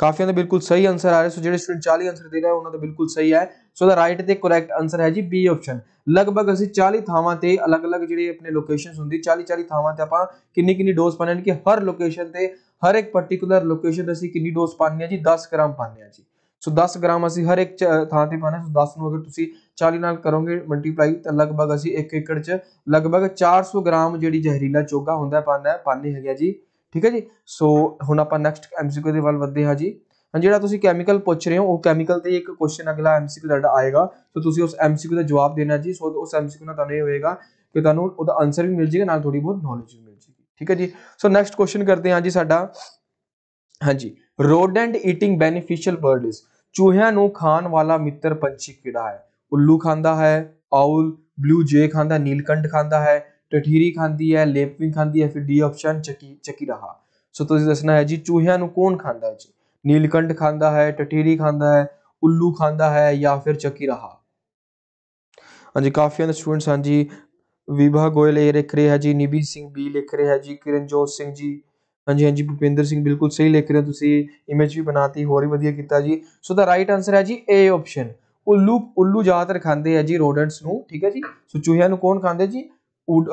ਕਾਫੀਆਂ ਦਾ ਬਿਲਕੁਲ ਸਹੀ ਆਨਸਰ ਆ ਰਿਹਾ ਸੋ ਜਿਹੜੇ ਸਟੂਡੈਂਟ 40 ਆਨਸਰ ਦੇ ਰਹੇ ਉਹਨਾਂ ਦਾ ਬਿਲਕੁਲ ਸਹੀ ਹੈ ਸੋ ਦਾ ਰਾਈਟ ਤੇ ਕਰੈਕਟ ਆਨਸਰ ਹੈ ਜੀ ਬੀ ਆਪਸ਼ਨ ਲਗਭਗ ਅਸੀਂ 40 ਥਾਵਾਂ ਤੇ ਅਲੱਗ-ਅਲੱਗ ਜਿਹੜੇ ਆਪਣੇ ਲੋਕੇਸ਼ਨਸ ਹੁੰਦੀ 40-40 ਥਾਵਾਂ ਤੇ ਆਪਾਂ ਕਿੰਨੀ-ਕਿੰਨੀ ਡੋਜ਼ ਪਾਣੇ ਨੇ ਕਿ ਹਰ ਲੋਕੇਸ਼ਨ ਤੇ ਹਰ ਇੱਕ ਪਾਰਟਿਕੂਲਰ ਲੋਕੇਸ਼ਨ ਤੇ ਅਸੀਂ ਕਿੰਨੀ ਡੋਜ਼ ਪਾਣੀ ਹੈ ਜੀ 10 ਗ੍ਰਾਮ ਪਾਣੀ ਹੈ ਜੀ ਸੋ 10 ਗ੍ਰਾਮ ਅਸੀਂ ਹਰ ਇੱਕ ਥਾਂ ਤੇ ਪਾਣੇ ਸੋ 10 ਨੂੰ ਅਗਰ ਤੁਸੀਂ 40 ਨਾਲ ਕਰੋਗੇ ਮਲਟੀਪਲਾਈ ਤਾਂ ਲਗਭਗ ਅਸੀਂ 1 ਏਕੜ 'ਚ ਲਗਭਗ 400 ਗ੍ਰਾਮ ਜਿਹੜੀ ਜ਼ਹਿਰੀਲਾ ਚੋਗਾ ਹੁੰਦਾ ਪਾਣਾ ਹੈ ਹੈਗਾ ਜੀ ਠੀਕ ਹੈ ਜੀ ਸੋ ਹੁਣ ਆਪਾਂ ਨੈਕਸਟ ਐਮਸੀਕਿਊ ਦੇ ਵੱਲ ਵਧਦੇ ਹਾਂ ਜੀ ਹਾਂ ਜਿਹੜਾ ਤੁਸੀਂ ਕੈਮੀਕਲ ਪੁੱਛ ਰਹੇ ਹੋ ਉਹ ਕੈਮੀਕਲ ਤੇ ਇੱਕ ਕੁਐਸਚਨ ਅਗਲਾ ਐਮਸੀਕਿਊ ਤੁਹਾਡਾ ਆਏਗਾ ਸੋ ਤੁਸੀਂ ਉਸ ਐਮਸੀਕਿਊ ਦਾ ਜਵਾਬ ਦੇਣਾ ਜੀ ਸੋ ਉਸ ਐਮਸੀਕਿਊ ਨਾਲ ਤੁਹਾਨੂੰ ਇਹ ਹੋਏਗਾ ਕਿ ਤੁਹਾਨੂੰ ਉਹਦਾ ਆਨਸਰ ਵੀ ਮਿਲ ਜੇਗਾ ਨਾਲ ਥੋੜੀ ਬਹੁਤ ਨੌਲੇਜ ਵੀ ਮਿਲ ਜੇਗੀ ਠੀਕ ਹੈ ਜੀ ਸੋ ਨੈਕਸਟ ਕੁਐਸਚਨ ਕਰਦੇ ਹਾਂ ਜੀ ਸਾਡਾ ਹਾਂਜੀ ਰੋਡੈਂਟ ਈਟਿੰਗ ਬੈਨੀਫੀਸ਼ੀਅਲ ਬਰਡ ਇਸ ਚੂਹਿਆਂ ਨੂੰ ਖਾਣ ਵਾਲਾ ਮਿੱਤਰ ਪੰਛੀ ਕਿਹੜਾ ਹੈ ਉੱਲੂ ਖਾਂਦਾ ਹੈ ਆਊਲ ਬਲੂ ਜੇ ਖਾਂਦਾ ਨੀਲਕੰਠ ਖਾਂਦਾ ਹੈ ਟਠੀਰੀ ਖਾਂਦੀ ਹੈ ਲੇਪਵਿੰਗ ਖਾਂਦੀ ਹੈ ਫਿਰ ਡੀ ਆਪਸ਼ਨ ਚੱਕੀ ਚੱਕੀ ਰਹਾ ਸੋ ਤੁਸੀਂ ਦੱਸਣਾ ਹੈ ਜੀ ਚੂਹਿਆਂ ਨੂੰ ਕੌਣ ਖਾਂਦਾ ਹੈ ਜੀ ਨੀਲਕੰਠ ਖਾਂਦਾ ਹੈ ਟਠੀਰੀ ਖਾਂਦਾ ਹੈ ਉੱਲੂ ਖਾਂਦਾ ਹੈ ਜਾਂ ਫਿਰ ਚੱਕੀ ਰਹਾ ਹਾਂਜੀ ਕਾਫੀ ਅੰਦਰ ਸਟੂਡੈਂਟਸ ਹਾਂ ਜੀ ਵਿਭਾ ਗੋਇਲ ਇਹ ਲਿਖ ਰਿਹਾ ਜੀ ਨਿਬੀ ਸਿੰਘ ਬੀ ਲਿਖ ਰਿਹਾ ਜੀ ਕਿਰਨਜੋਤ ਸਿੰਘ ਜੀ ਹਾਂਜੀ ਹਾਂਜੀ ਭੁਪਿੰਦਰ ਸਿੰਘ ਬਿਲਕੁਲ ਸਹੀ ਲਿਖ ਰਹੇ ਤੁਸੀਂ ਇਮੇਜ ਵੀ ਬਣਾਤੀ ਹੋਰ ਹੀ ਵਧੀਆ ਕੀਤਾ ਜੀ ਸੋ ਦਾ ਰਾਈਟ ਆਨਸਰ ਹੈ ਜੀ ਏ ਆਪਸ਼ਨ ਉੱਲੂ ਉੱਲੂ ਜ਼ਿਆਦਾਤਰ ਖਾਂਦੇ ਹੈ ਜੀ ਰੋਡੈਂਟਸ ਨੂੰ ਠੀਕ ਹੈ ਜੀ ਸੋ ਚੂਹਿਆਂ ਨੂੰ ਕੌਣ ਖਾਂਦੇ ਜੀ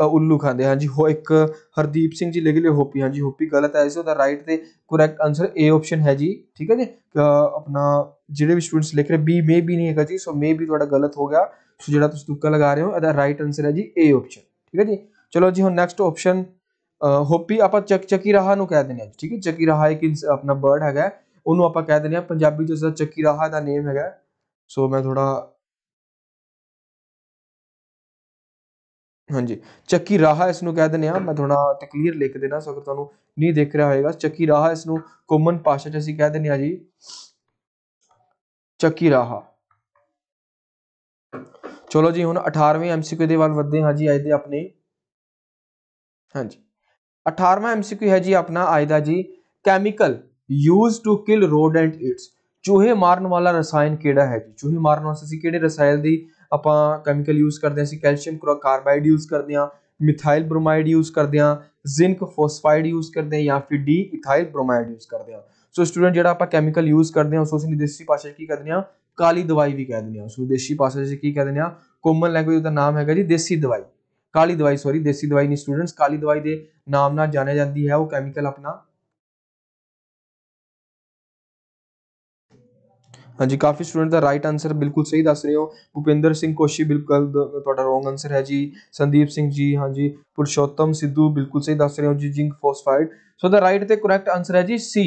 ਉੱਲੂ ਖਾਂਦੇ ਹਾਂਜੀ ਹੋ ਇੱਕ ਹਰਦੀਪ ਸਿੰਘ ਜੀ ਲਿਖ ਲਿਓ ਹੋਪੀ ਹਾਂਜੀ ਹੋਪੀ ਗਲਤ ਹੈ ਸੋ ਦਾ ਰਾਈਟ ਤੇ ਕਰੈਕਟ ਆਨਸਰ ਏ ਆਪਸ਼ਨ ਹੈ ਜੀ ਠੀਕ ਹੈ ਜੀ ਆਪਣਾ ਜਿਹੜੇ ਵੀ ਸਟੂਡੈਂਟਸ ਲਿਖ ਰਹੇ ਬੀ ਮੇ ਬੀ ਨਹੀਂ ਹੈਗਾ ਜੀ ਸੋ ਮੇ ਬੀ ਤੁਹਾਡਾ ਗਲਤ ਹੋ ਗਿਆ ਸੋ ਜਿਹੜਾ ਤੁਸੀਂ ਤੁੱਕਾ ਲਗਾ ਰਹੇ ਹੋ ਇਹਦਾ ਰਾਈਟ ਆਨਸਰ ਹੈ ਜੀ ਏ ਆਪਸ਼ਨ ਠੀਕ ਹੈ ਜੀ ਚਲੋ ਜੀ ਹੁਣ ਨੈਕਸਟ ਆਪਸ਼ਨ ਹੋਪੀ ਆਪਾਂ ਚੱਕ ਚੱਕੀ ਰਹਾ ਨੂੰ ਕਹਿ ਦਿੰਦੇ ਹਾਂ ਠੀਕ ਹੈ ਚੱਕੀ ਰਹਾ ਇੱਕ ਆਪਣਾ ਬਰਡ ਹੈਗਾ ਉਹਨੂੰ ਆਪਾਂ ਕਹਿ ਦਿੰਦੇ ਆ ਪੰਜਾਬੀ ਚ ਉਸ ਦਾ ਚੱਕੀ ਰਹਾ ਦਾ ਨੇਮ ਹੈਗਾ ਸੋ ਮੈਂ ਥੋੜਾ ਹਾਂਜੀ ਚੱਕੀ ਰਾਹਾ ਇਸ ਨੂੰ ਕਹਿ ਦਿੰਦੇ ਆ ਮੈਂ ਥੋੜਾ ਤੇ ਕਲੀਅਰ ਲਿਖ ਦੇਣਾ ਸੋ ਅਗਰ ਤੁਹਾਨੂੰ ਨਹੀਂ ਦਿਖ ਰਿਹਾ ਹੋਏਗਾ ਚੱਕੀ ਰਾਹਾ ਇਸ ਨੂੰ ਕੋਮਨ ਭਾਸ਼ਾ 'ਚ ਅਸੀਂ ਕਹਿ ਦਿੰਦੇ ਆ ਜੀ ਚੱਕੀ ਰਾਹਾ ਚਲੋ ਜੀ ਹੁਣ 18ਵੇਂ ਐਮਸੀਕਿਊ ਦੇ ਵੱਲ ਵਧਦੇ ਹਾਂ ਜੀ ਅੱਜ ਦੇ ਆਪਣੇ ਹਾਂਜੀ 18ਵਾਂ ਐਮਸੀਕਿਊ ਹੈ ਜੀ ਆਪਣਾ ਅੱਜ ਦਾ ਜੀ chemical used to kill rodent it's ਚੂਹੇ ਮਾਰਨ ਵਾਲਾ ਰਸਾਇਣ ਕਿਹੜਾ ਹੈ ਜੀ ਚੂਹੇ ਮਾਰਨ ਵਾਸਤੇ ਅਸੀਂ ਕਿਹੜੇ ਰਸਾਇਣ ਦੀ ਆਪਾਂ ਕੈਮੀਕਲ ਯੂਜ਼ ਕਰਦੇ ਹਾਂ ਅਸੀਂ ਕੈਲਸ਼ੀਅਮ ਕਾਰਬਾਈਡ ਯੂਜ਼ ਕਰਦੇ ਹਾਂ ਮਿਥਾਈਲ ਬ੍ਰੋਮਾਈਡ ਯੂਜ਼ ਕਰਦੇ ਹਾਂ ਜ਼ਿੰਕ ਫੋਸਫਾਈਡ ਯੂਜ਼ ਕਰਦੇ ਹਾਂ ਜਾਂ ਫਿਰ ਡੀ ਇਥਾਈਲ ਬ੍ਰੋਮਾਈਡ ਯੂਜ਼ ਕਰਦੇ ਹਾਂ ਸੋ ਸਟੂਡੈਂਟ ਜਿਹੜਾ ਆਪਾਂ ਕੈਮੀਕਲ ਯੂਜ਼ ਕਰਦੇ ਹਾਂ ਉਸ ਨੂੰ ਦੇਸੀ ਭਾਸ਼ਾ ਕੀ ਕਹਿੰਦੇ ਆ ਕਾਲੀ ਦਵਾਈ ਵੀ ਕਹਿੰਦੇ ਆ ਉਸ ਨੂੰ ਦੇਸੀ ਭਾਸ਼ਾ 'ਚ ਕੀ ਕਹਿੰਦੇ ਆ ਕੋਮਨ ਲੈਂਗੁਏਜ ਦਾ ਨਾਮ ਹੈਗਾ ਜੀ ਦੇਸੀ ਦਵਾਈ ਕਾਲੀ ਦਵਾਈ ਸੌਰੀ ਦੇਸੀ ਦਵਾਈ ਨਹੀਂ ਸਟੂਡੈਂਟਸ ਕਾਲੀ ਦਵਾਈ ਦੇ ਨਾਮ ਨਾਲ ਜਾਣਿਆ ਜਾਂਦੀ ਹੈ ਉਹ ਕੈਮੀਕਲ ਆਪਣਾ ਹਾਂਜੀ ਕਾਫੀ ਸਟੂਡੈਂਟ ਦਾ ਰਾਈਟ ਆਨਸਰ ਬਿਲਕੁਲ ਸਹੀ ਦੱਸ ਰਹੇ ਹੋ ਭੁਪਿੰਦਰ ਸਿੰਘ ਕੋਸ਼ੀ ਬਿਲਕੁਲ ਤੁਹਾਡਾ ਰੋਂਗ ਆਨਸਰ ਹੈ ਜੀ ਸੰਦੀਪ ਸਿੰਘ ਜੀ ਹਾਂਜੀ ਪੁਰਸ਼ੋਤਮ ਸਿੱਧੂ ਬਿਲਕੁਲ ਸਹੀ ਦੱਸ ਰਹੇ ਹੋ ਜੀ zinc phosphide so the right ਤੇ ਕਰੈਕਟ ਆਨਸਰ ਹੈ ਜੀ ਸੀ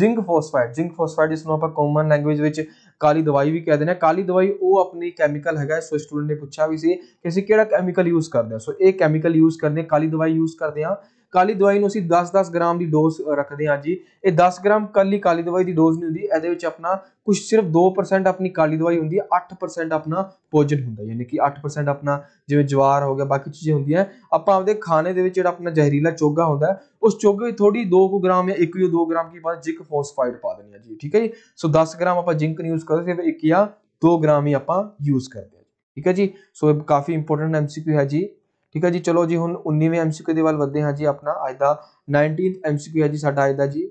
ਜ਼ਿੰਕ ਫੋਸਫਾਈਡ ਜ਼ਿੰਕ ਫੋਸਫਾਈਡ ਜਿਸ ਨੂੰ ਆਪਾਂ ਕਾਮਨ ਲੈਂਗੁਏਜ ਵਿੱਚ ਕਾਲੀ ਦਵਾਈ ਵੀ ਕਹਿ ਦਿੰਦੇ ਆ ਕਾਲੀ ਦਵਾਈ ਉਹ ਆਪਣੀ ਕੈਮੀਕਲ ਹੈਗਾ ਸੋ ਸਟੂਡੈਂਟ ਨੇ ਪੁੱਛਿਆ ਵੀ ਸੀ ਕਿ ਅਸੀਂ ਕਿਹੜਾ ਕੈਮੀਕਲ ਯੂਜ਼ ਕਰਦੇ ਆ ਸੋ ਇਹ ਕੈਮੀਕਲ ਯੂਜ਼ ਕਰਦੇ ਕਾਲੀ ਦਵਾਈ ਯੂਜ਼ ਕਰਦੇ ਆ ਕਾਲੀ ਦਵਾਈ ਨੂੰ ਅਸੀਂ 10-10 ਗ੍ਰਾਮ ਦੀ ਡੋਜ਼ ਰੱਖਦੇ ਹਾਂ ਜੀ ਇਹ 10 ਗ੍ਰਾਮ ਕੱਲੀ ਕਾਲੀ ਦਵਾਈ ਦੀ ਡੋਜ਼ ਨਹੀਂ ਹੁੰਦੀ ਇਹਦੇ ਵਿੱਚ ਆਪਣਾ ਕੁਝ ਸਿਰਫ 2% ਆਪਣੀ ਕਾਲੀ ਦਵਾਈ ਹੁੰਦੀ ਹੈ 8% ਆਪਣਾ ਭੋਜਨ ਹੁੰਦਾ ਯਾਨੀ ਕਿ 8% ਆਪਣਾ ਜਿਵੇਂ ਜਵਾਰ ਹੋ ਗਿਆ ਬਾਕੀ ਚੀਜ਼ਾਂ ਹੁੰਦੀਆਂ ਆਪਾਂ ਆਪਦੇ ਖਾਣੇ ਦੇ ਵਿੱਚ ਜਿਹੜਾ ਆਪਣਾ ਜ਼ਹਿਰੀਲਾ ਚੋਗਾ ਹੁੰਦਾ ਉਸ ਚੋਗੇ ਵਿੱਚ ਥੋੜੀ 2 ਕੁ ਗ੍ਰਾਮ ਜਾਂ 1 ਜਾਂ 2 ਗ੍ਰਾਮ ਕੀ ਬਾਅਦ ਜਿੰਕ ਫੋਸਫਾਈਡ ਪਾ ਦੇਣੀ ਹੈ ਜੀ ਠੀਕ ਹੈ ਜੀ ਸੋ 10 ਗ੍ਰਾਮ ਆਪਾਂ ਜਿੰਕ ਨਹੀਂ ਯੂਜ਼ ਕਰਦੇ ਸਿਰਫ 1 ਜਾਂ 2 ਗ੍ਰਾਮ ਹੀ ਆਪਾਂ ਯੂਜ਼ ਕਰਦੇ ਹਾਂ ਠੀਕ ਹੈ ਜੀ ਸੋ ਇਹ ਕਾਫੀ ਇੰਪੋਰਟੈਂਟ ਐਮਸੀਕਿਊ ਹੈ ਜੀ ਠੀਕ ਹੈ ਜੀ ਚਲੋ ਜੀ ਹੁਣ 19ਵੇਂ ਐਮਸੀਕਿਊ ਦੇ ਵੱਲ ਵਧਦੇ ਹਾਂ ਜੀ ਆਪਣਾ ਅੱਜ ਦਾ 19th ਐਮਸੀਕਿਊ ਹੈ ਜੀ ਸਾਡਾ ਅੱਜ ਦਾ ਜੀ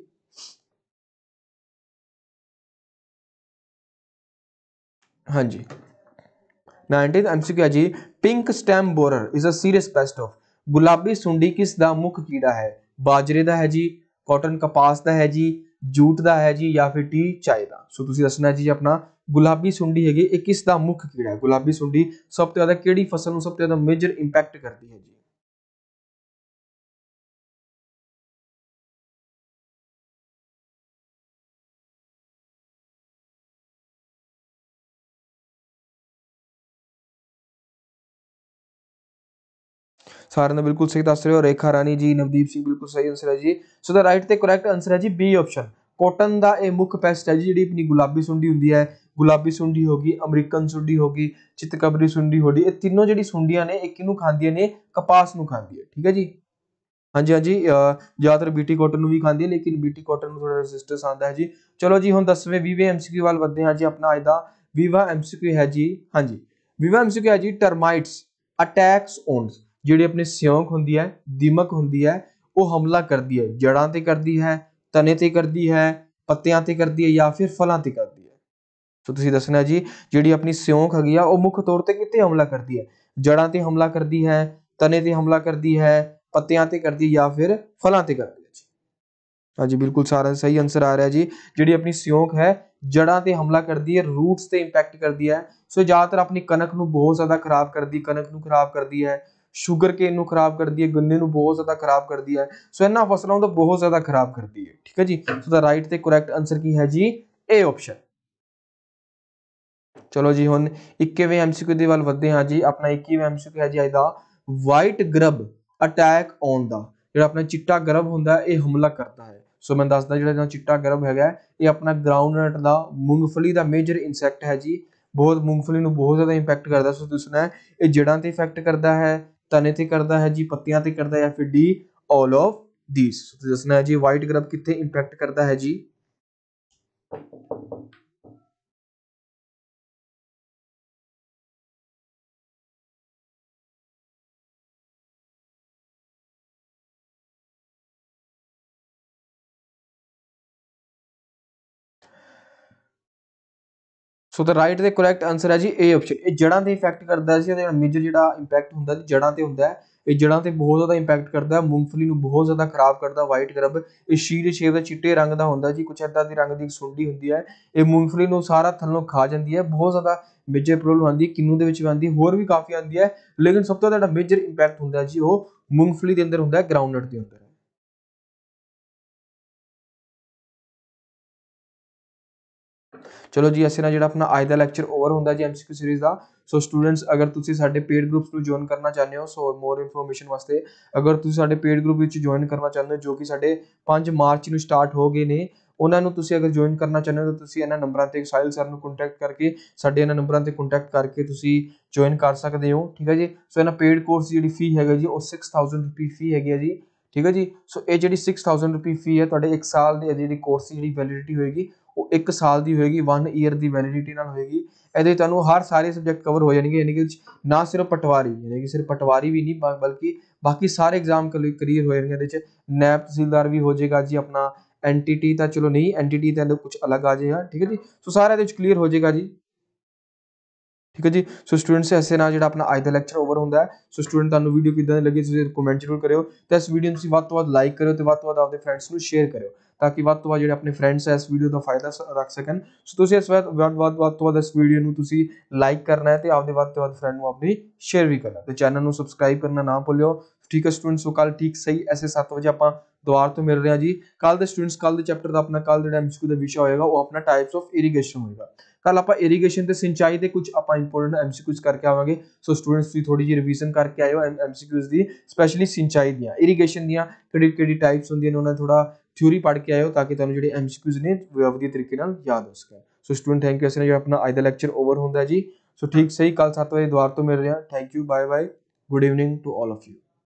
ਹਾਂਜੀ 19th ਐਮਸੀਕਿਊ ਹੈ ਜੀ pink stem borer is a serious pest of ਗੁਲਾਬੀ ਸੁੰਡੀ ਕਿਸ ਦਾ ਮੁੱਖ ਕੀੜਾ ਹੈ ਬਾਜਰੇ ਦਾ ਹੈ ਜੀ ਕਾਟਨ ਕਪਾਸ ਦਾ ਹੈ ਜੀ ਜੂਟ ਦਾ ਹੈ ਜੀ ਜਾਂ ਫਿਰ ਟੀ ਚਾਈ ਦਾ ਸੋ ਤੁਸੀਂ ਦੱਸਣਾ ਜੀ ਆਪਣਾ ਗੁਲਾਬੀ ਸੁੰਡੀ ਹੈਗੀ ਇਹ ਕਿਸ ਦਾ ਮੁੱਖ ਕੀੜਾ ਹੈ ਗੁਲਾਬੀ ਸੁੰਡੀ ਸਭ ਤੋਂ ਜ਼ਿਆਦਾ ਕਿਹੜੀ ਫਸਲ ਨੂੰ ਸਭ ਤੋਂ ਜ਼ਿਆਦਾ ਮੇਜਰ ਇੰਪੈਕਟ ਕਰਦੀ ਹੈ ਜੀ ਸਾਰਿਆਂ ਨੇ ਬਿਲਕੁਲ ਸਹੀ ਦੱਸ ਰਹੇ ਹੋ ਰੇਖਾ ਰਾਣੀ ਜੀ ਨਵਦੀਪ ਸਿੰਘ ਬਿਲਕੁਲ ਸਹੀ ਆਨਸਰ ਹੈ ਜੀ ਸੋ ਦਾ ਰਾਈਟ ਤੇ ਕਰੈਕਟ ਆਨਸਰ ਹੈ ਜੀ ਬੀ ਆਪਸ਼ਨ ਕੋਟਨ ਦਾ ਇਹ ਮੁੱਖ ਪੈਸਟ ਹੈ ਜਿਹੜੀ ਆਪਣੀ ਗੁਲਾਬੀ ਸੁੰਡੀ ਹੁੰਦੀ ਹੈ ਗੁਲਾਬੀ ਸੁੰਡੀ ਹੋ ਗਈ ਅਮਰੀਕਨ ਸੁੰਡੀ ਹੋ ਗਈ ਚਿਤਕਬਰੀ ਸੁੰਡੀ ਹੋ ਗਈ ਇਹ ਤਿੰਨੋਂ ਜਿਹੜੀ ਸੁੰਡੀਆਂ ਨੇ ਇਹ ਕਿਹਨੂੰ ਖਾਂਦੀਆਂ ਨੇ ਕਪਾਸ ਨੂੰ ਖਾਂਦੀ ਹੈ ਠੀਕ ਹੈ ਜੀ ਹਾਂਜੀ ਹਾਂਜੀ ਜ਼ਿਆਦਾਤਰ ਬੀਟੀ ਕਾਟਨ ਨੂੰ ਵੀ ਖਾਂਦੀ ਹੈ ਲੇਕਿਨ ਬੀਟੀ ਕਾਟਨ ਨੂੰ ਥੋੜਾ ਰੈਜ਼ਿਸਟੈਂਸ ਆਂਦਾ ਹੈ ਜੀ ਚਲੋ ਜੀ ਹੁਣ 10ਵੇਂ 20ਵੇਂ ਐਮਸੀਕਿਊ ਵੱਲ ਵਧਦੇ ਹਾਂ ਜੀ ਆਪਣਾ ਅੱਜ ਦਾ ਵੀਵਾ ਐਮਸੀਕਿਊ ਹੈ ਜੀ ਹਾਂਜੀ ਵੀਵਾ ਐਮਸੀਕਿਊ ਹੈ ਜੀ ਟਰਮਾਈਟਸ ਅਟੈਕਸ ਓਨ ਜਿਹੜੀ ਆਪਣੀ ਸਿਉਂਕ ਹੁੰਦੀ ਹੈ ਦੀਮਕ ਹੁੰਦੀ ਹੈ ਉਹ ਹਮਲਾ ਕਰਦੀ ਹੈ ਜੜਾਂ ਤੇ ਕਰਦੀ ਹੈ ਤਨੇ ਤੇ ਕਰਦੀ ਹੈ ਪੱਤਿਆਂ ਤੇ ਕਰਦੀ ਹੈ ਜਾਂ ਫਿਰ ਫਲਾਂ ਤੇ ਕਰਦੀ ਹੈ ਸੋ ਤੁਸੀਂ ਦੱਸਣਾ ਜੀ ਜਿਹੜੀ ਆਪਣੀ ਸਿਉਂਕ ਹੈਗੀ ਆ ਉਹ ਮੁੱਖ ਤੌਰ ਤੇ ਕਿਤੇ ਹਮਲਾ ਕਰਦੀ ਹੈ ਜੜਾਂ ਤੇ ਹਮਲਾ ਕਰਦੀ ਹੈ ਤਨੇ ਤੇ ਹਮਲਾ ਕਰਦੀ ਹੈ ਪੱਤਿਆਂ ਤੇ ਕਰਦੀ ਜਾਂ ਫਿਰ ਫਲਾਂ ਤੇ ਕਰਦੀ ਹੈ ਜੀ ਹਾਂਜੀ ਬਿਲਕੁਲ ਸਾਰਾ ਸਹੀ ਆਨਸਰ ਆ ਰਿਹਾ ਜੀ ਜਿਹੜੀ ਆਪਣੀ ਸਿਉਂਕ ਹੈ ਜੜਾਂ ਤੇ ਹਮਲਾ ਕਰਦੀ ਹੈ ਰੂਟਸ ਤੇ ਇੰਪੈਕਟ ਕਰਦੀ ਹੈ ਸੋ ਜ਼ਿਆਦਾਤਰ ਆਪਣੀ ਕਣਕ ਨੂੰ ਬਹੁਤ ਜ਼ਿਆਦਾ ਖਰਾਬ ਕਰਦੀ ਕਣਕ ਨੂੰ ਖਰਾਬ ਕਰਦੀ ਹੈ ਸ਼ੂਗਰ ਕੇਨ ਨੂੰ ਖਰਾਬ ਕਰਦੀ ਹੈ ਗੰਨੇ ਨੂੰ ਬਹੁਤ ਜ਼ਿਆਦਾ ਖਰਾਬ ਕਰਦੀ ਹੈ ਸੋ ਇਹਨਾਂ ਫਸਲਾਂ ਨੂੰ ਤਾਂ ਬਹੁਤ ਜ਼ਿਆਦਾ ਖਰਾਬ ਕਰਦੀ ਹੈ ਠੀਕ ਹੈ ਜੀ ਸੋ ਦਾ ਰਾਈਟ ਤੇ ਕਰੈਕਟ ਆਨਸਰ ਕੀ ਹੈ ਜੀ ਏ ਆਪਸ਼ਨ ਚਲੋ ਜੀ ਹੁਣ 21ਵੇਂ ਐਮਸੀਕਿਊ ਦੇ ਵੱਲ ਵਧਦੇ ਹਾਂ ਜੀ ਆਪਣਾ 21ਵਾਂ ਐਮਸੀਕਿਊ ਹੈ ਜੀ ਅੱਜ ਦਾ white grub attack on the ਜਿਹੜਾ ਆਪਣਾ ਚਿੱਟਾ ਗਰਬ ਹੁੰਦਾ ਇਹ ਹਮਲਾ ਕਰਦਾ ਹੈ ਸੋ ਮੈਂ ਦੱਸਦਾ ਜਿਹੜਾ ਚਿੱਟਾ ਗਰਬ ਹੈਗਾ ਇਹ ਆਪਣਾ ਨਟ ਦਾ ਮੂੰਗਫਲੀ ਦਾ ਮੇਜਰ ਇਨਸੈਕਟ ਹੈ ਜੀ ਬਹੁਤ ਮੂੰਗਫਲੀ ਨੂੰ ਬਹੁਤ ਜ਼ਿਆਦਾ ਇੰਪੈਕਟ ਕਰਦਾ ਸੋ ਤੁਸੀਂ ਇਹ ਜੜਾਂ ਤੇ ਇਫੈਕਟ ਕਰਦਾ ਹੈ ਤਣੇ ਤੇ ਕਰਦਾ ਹੈ ਜੀ ਪੱਤੀਆਂ ਤੇ ਕਰਦਾ ਹੈ ਜਾਂ ਫਿਰ ਡੀ ਆਲ ਆਫ ਦੀਸ ਸੋ ਤੁਸੀਂ ਦੱਸਣਾ ਜੀ ਵਾਈਟ ਗਰਬ ਕਿੱਥੇ ਇੰਪੈਕਟ ਕਰਦਾ ਹੈ ਜੀ ਸੋ ਦਾ ਰਾਈਟ ਦੇ ਕਰੈਕਟ ਆਨਸਰ ਹੈ ਜੀ ਏ ਆਪਸ਼ਨ ਇਹ ਜੜਾਂ ਤੇ ਇਫੈਕਟ ਕਰਦਾ ਸੀ ਇਹਦਾ ਮੇਜਰ ਜਿਹੜਾ ਇੰਪੈਕਟ ਹੁੰਦਾ ਜੀ ਜੜਾਂ ਤੇ ਹੁੰਦਾ ਹੈ ਇਹ ਜੜਾਂ ਤੇ ਬਹੁਤ ਜ਼ਿਆਦਾ ਇੰਪੈਕਟ ਕਰਦਾ ਹੈ ਮੂੰਗਫਲੀ ਨੂੰ ਬਹੁਤ ਜ਼ਿਆਦਾ ਖਰਾਬ ਕਰਦਾ ਵਾਈਟ ਗਰਬ ਇਹ ਸ਼ੀਰ ਸ਼ੇਪ ਦਾ ਚਿੱਟੇ ਰੰਗ ਦਾ ਹੁੰਦਾ ਜੀ ਕੁਛ ਐਦਾਂ ਦੀ ਰੰਗ ਦੀ ਸੁੰਡੀ ਹੁੰਦੀ ਹੈ ਇਹ ਮੂੰਗਫਲੀ ਨੂੰ ਸਾਰਾ ਥੱਲੋਂ ਖਾ ਜਾਂਦੀ ਹੈ ਬਹੁਤ ਜ਼ਿਆਦਾ ਮੇਜਰ ਪ੍ਰੋਬਲਮ ਆਉਂਦੀ ਕਿੰਨੂ ਦੇ ਵਿੱਚ ਵੀ ਆਉਂਦੀ ਹੋਰ ਵੀ ਕਾਫੀ ਆਉਂਦੀ ਹੈ ਲੇਕਿਨ ਸਭ ਤੋਂ ਜ਼ਿਆਦਾ ਮੇਜਰ ਇੰਪੈਕਟ ਹੁੰਦਾ ਜੀ ਉਹ ਮੂੰਗਫਲੀ ਦੇ ਅੰਦਰ ਹੁੰਦਾ ਹੈ ਗਰਾਊਂਡਨਟ ਦੇ ਅੰਦਰ ਚਲੋ ਜੀ ਅਸੀਂ ਨਾ ਜਿਹੜਾ ਆਪਣਾ ਅੱਜ ਦਾ ਲੈਕਚਰ ਓਵਰ ਹੁੰਦਾ ਜੀ ਐਮਸੀਕਿਊ ਸੀਰੀਜ਼ ਦਾ ਸੋ ਸਟੂਡੈਂਟਸ ਅਗਰ ਤੁਸੀਂ ਸਾਡੇ ਪੇਡ ਗਰੁੱਪਸ ਨੂੰ ਜੁਆਇਨ ਕਰਨਾ ਚਾਹੁੰਦੇ ਹੋ ਸੋ ਮੋਰ ਇਨਫੋਰਮੇਸ਼ਨ ਵਾਸਤੇ ਅਗਰ ਤੁਸੀਂ ਸਾਡੇ ਪੇਡ ਗਰੁੱਪ ਵਿੱਚ ਜੁਆਇਨ ਕਰਨਾ ਚਾਹੁੰਦੇ ਹੋ ਜੋ ਕਿ ਸਾਡੇ 5 ਮਾਰਚ ਨੂੰ ਸਟਾਰਟ ਹੋ ਗਏ ਨੇ ਉਹਨਾਂ ਨੂੰ ਤੁਸੀਂ ਅਗਰ ਜੁਆਇਨ ਕਰਨਾ ਚਾਹੁੰਦੇ ਹੋ ਤਾਂ ਤੁਸੀਂ ਇਹਨਾਂ ਨੰਬਰਾਂ ਤੇ ਸਾਇਲ ਸਰ ਨੂੰ ਕੰਟੈਕਟ ਕਰਕੇ ਸਾਡੇ ਇਹਨਾਂ ਨੰਬਰਾਂ ਤੇ ਕੰਟੈਕਟ ਕਰਕੇ ਤੁਸੀਂ ਜੁਆਇਨ ਕਰ ਸਕਦੇ ਹੋ ਠੀਕ ਹੈ ਜੀ ਸੋ ਇਹਨਾਂ ਪੇਡ ਕੋਰਸ ਦੀ ਜਿਹੜੀ ਫੀ ਹੈਗਾ ਜੀ ਉਹ 6000 ਰੁਪਏ ਫੀ ਹੈਗੀ ਹੈ ਜੀ ਠੀਕ ਹੈ ਜੀ ਸੋ ਇਹ ਜਿਹੜੀ 6000 ਰੁਪਏ ਫੀ ਹੈ ਤੁਹਾਡੇ 1 ਸਾਲ ਦੀ ਜਿਹੜੀ ਕੋਰਸ ਦੀ ਜਿਹੜੀ ਵੈਲਿਡਿਟੀ ਹੋਏਗੀ ਉਹ 1 ਸਾਲ ਦੀ ਹੋਏਗੀ 1 ਇਅਰ ਦੀ ਵੈਲਿਡਿਟੀ ਨਾਲ ਹੋਏਗੀ ਇਹਦੇ ਤੁਹਾਨੂੰ ਹਰ ਸਾਰੇ ਸਬਜੈਕਟ ਕਵਰ ਹੋ ਜਾਣਗੇ ਯਾਨੀ ਕਿ ਨਾ ਸਿਰਫ ਪਟਵਾਰੀ ਯਾਨੀ ਕਿ ਸਿਰਫ ਪਟਵਾਰੀ ਵੀ ਨਹੀਂ ਬਲਕਿ ਬਾਕੀ ਸਾਰੇ ਐਗਜ਼ਾਮ ਕਲੀਅਰ ਹੋ ਜਾਣਗੇ ਇਹਦੇ ਚ ਨੈਪ ਤਹਿਸੀਲਦਾਰ ਵੀ ਹੋ ਜਾਏਗਾ ਜੀ ਆਪਣਾ ਐਂਟੀਟੀ ਤਾਂ ਚਲੋ ਨਹੀਂ ਐਂਟੀਟੀ ਤਾਂ ਕੁਝ ਅਲੱਗ ਆ ਜਾਏਗਾ ਠੀਕ ਹੈ ਜੀ ਸੋ ਸਾਰਾ ਇਹਦੇ ਵਿੱਚ ਕਲੀਅਰ ਹੋ ਜਾਏਗਾ ਜੀ ਠੀਕ ਹੈ ਜੀ ਸੋ ਸਟੂਡੈਂਟਸ ਐਸੇ ਨਾਲ ਜਿਹੜਾ ਆਪਣਾ ਅੱਜ ਦਾ ਲੈਕਚਰ ਓਵਰ ਹੁੰਦਾ ਹੈ ਸੋ ਸਟੂਡੈਂਟ ਤੁਹਾਨੂੰ ਵੀਡੀਓ ਕਿਦਾਂ ਲੱਗੀ ਤੁਸੀਂ ਕਮੈਂਟ ਜ਼ਰੂਰ ਕਰਿਓ ਤੇ ਇਸ ਵੀਡੀਓ ਨੂੰ ਤੁਸੀਂ ਵੱਧ ਤੋਂ ਵੱਧ ਲਾਈਕ ਕਰਿਓ ਤੇ ਵੱਧ ਤੋਂ ਵੱਧ ਆਪਣੇ ਫਰੈਂਡਸ ਨੂੰ ਸ਼ੇਅਰ ਕਰਿਓ ਤਾਂ ਕਿ ਵੱਧ ਤੋਂ ਵੱਧ ਜਿਹੜੇ ਆਪਣੇ ਫਰੈਂਡਸ ਐ ਇਸ ਵੀਡੀਓ ਦਾ ਫਾਇਦਾ ਰੱਖ ਸਕਣ ਸੋ ਤੁਸੀਂ ਇਸ ਵਾਰ ਵੱਧ ਵੱਧ ਵੱਧ ਤੋਂ ਵੱਧ ਇਸ ਵੀਡੀਓ ਨੂੰ ਤੁਸੀਂ ਲਾਈਕ ਕਰਨਾ ਹੈ ਤੇ ਆਪਦੇ ਵੱਧ ਤੋਂ ਵੱਧ ਫਰੈਂਡ ਨੂੰ ਆਪਣੀ ਸ਼ੇਅਰ ਵੀ ਕਰਨਾ ਤੇ ਚੈਨਲ ਨੂੰ ਸਬਸਕ੍ਰਾਈਬ ਕਰਨਾ ਨਾ ਭੁੱਲਿਓ ਠੀਕ ਹੈ ਸਟੂਡੈਂਟਸ ਸੋ ਕੱਲ ਠੀਕ ਸਹੀ ਐਸੇ 7 ਵਜੇ ਆਪਾਂ ਦੁਆਰ ਤੋਂ ਮਿਲ ਰਹੇ ਹਾਂ ਜੀ ਕੱਲ ਦੇ ਸਟੂਡੈਂਟਸ ਕੱਲ ਦੇ ਚੈਪਟਰ ਦਾ ਆਪਣਾ ਕੱਲ ਜਿਹੜਾ ਐਮਸੀਕਿਊ ਦਾ ਵਿਸ਼ਾ ਹੋਏਗਾ ਉਹ ਆਪਣਾ ਟਾਈਪਸ ਆਫ ਇਰੀਗੇਸ਼ਨ ਹੋਏਗਾ ਕੱਲ ਆਪਾਂ ਇਰੀਗੇਸ਼ਨ ਤੇ ਸਿੰਚਾਈ ਦੇ ਕੁਝ ਆਪਾਂ ਇੰਪੋਰਟੈਂਟ ਐਮਸੀਕਿਊਸ ਕਰਕੇ ਆਵਾਂਗੇ ਸੋ ਸਟੂਡੈਂਟਸ ਵੀ ਥੋੜੀ ਜਿਹੀ ਰਿਵੀਜ਼ਨ ਕਰਕੇ ਆਇਓ ਐਮਸੀਕਿਊਸ ਦੀ ਸਪੈਸ਼ਲੀ ਸਿੰਚਾਈ ਦੀਆਂ ਇਰੀਗੇਸ਼ਨ ਦੀਆਂ ਕਿਹੜੀ ਕਿਹੜੀ ਟਾਈਪਸ ਹੁੰਦੀਆਂ ਨੇ ਉਹਨਾਂ ਥੋੜਾ ਥਿਉਰੀ ਪੜ੍ਹ ਕੇ ਆਇਓ ਤਾਂ ਕਿ ਤੁਹਾਨੂੰ ਜਿਹੜੇ ਐਮਸੀਕਿਊਜ਼ ਨੇ ਵਧੀਆ ਤਰੀਕੇ ਨਾਲ ਯਾਦ ਹੋ ਸਕਣ ਸੋ ਸਟੂਡੈਂਟ ਥੈਂਕ ਯੂ ਅਸੀਂ ਜੋ ਆਪਣਾ ਅੱਜ ਦਾ ਲੈਕਚਰ ਓਵਰ ਹੁੰਦਾ ਜੀ ਸੋ ਠੀਕ ਸਹੀ ਕੱਲ 7 ਵਜੇ ਦੁਆਰ ਤੋਂ ਮਿਲ ਰਿਹਾ thank you bye bye good evening to all of you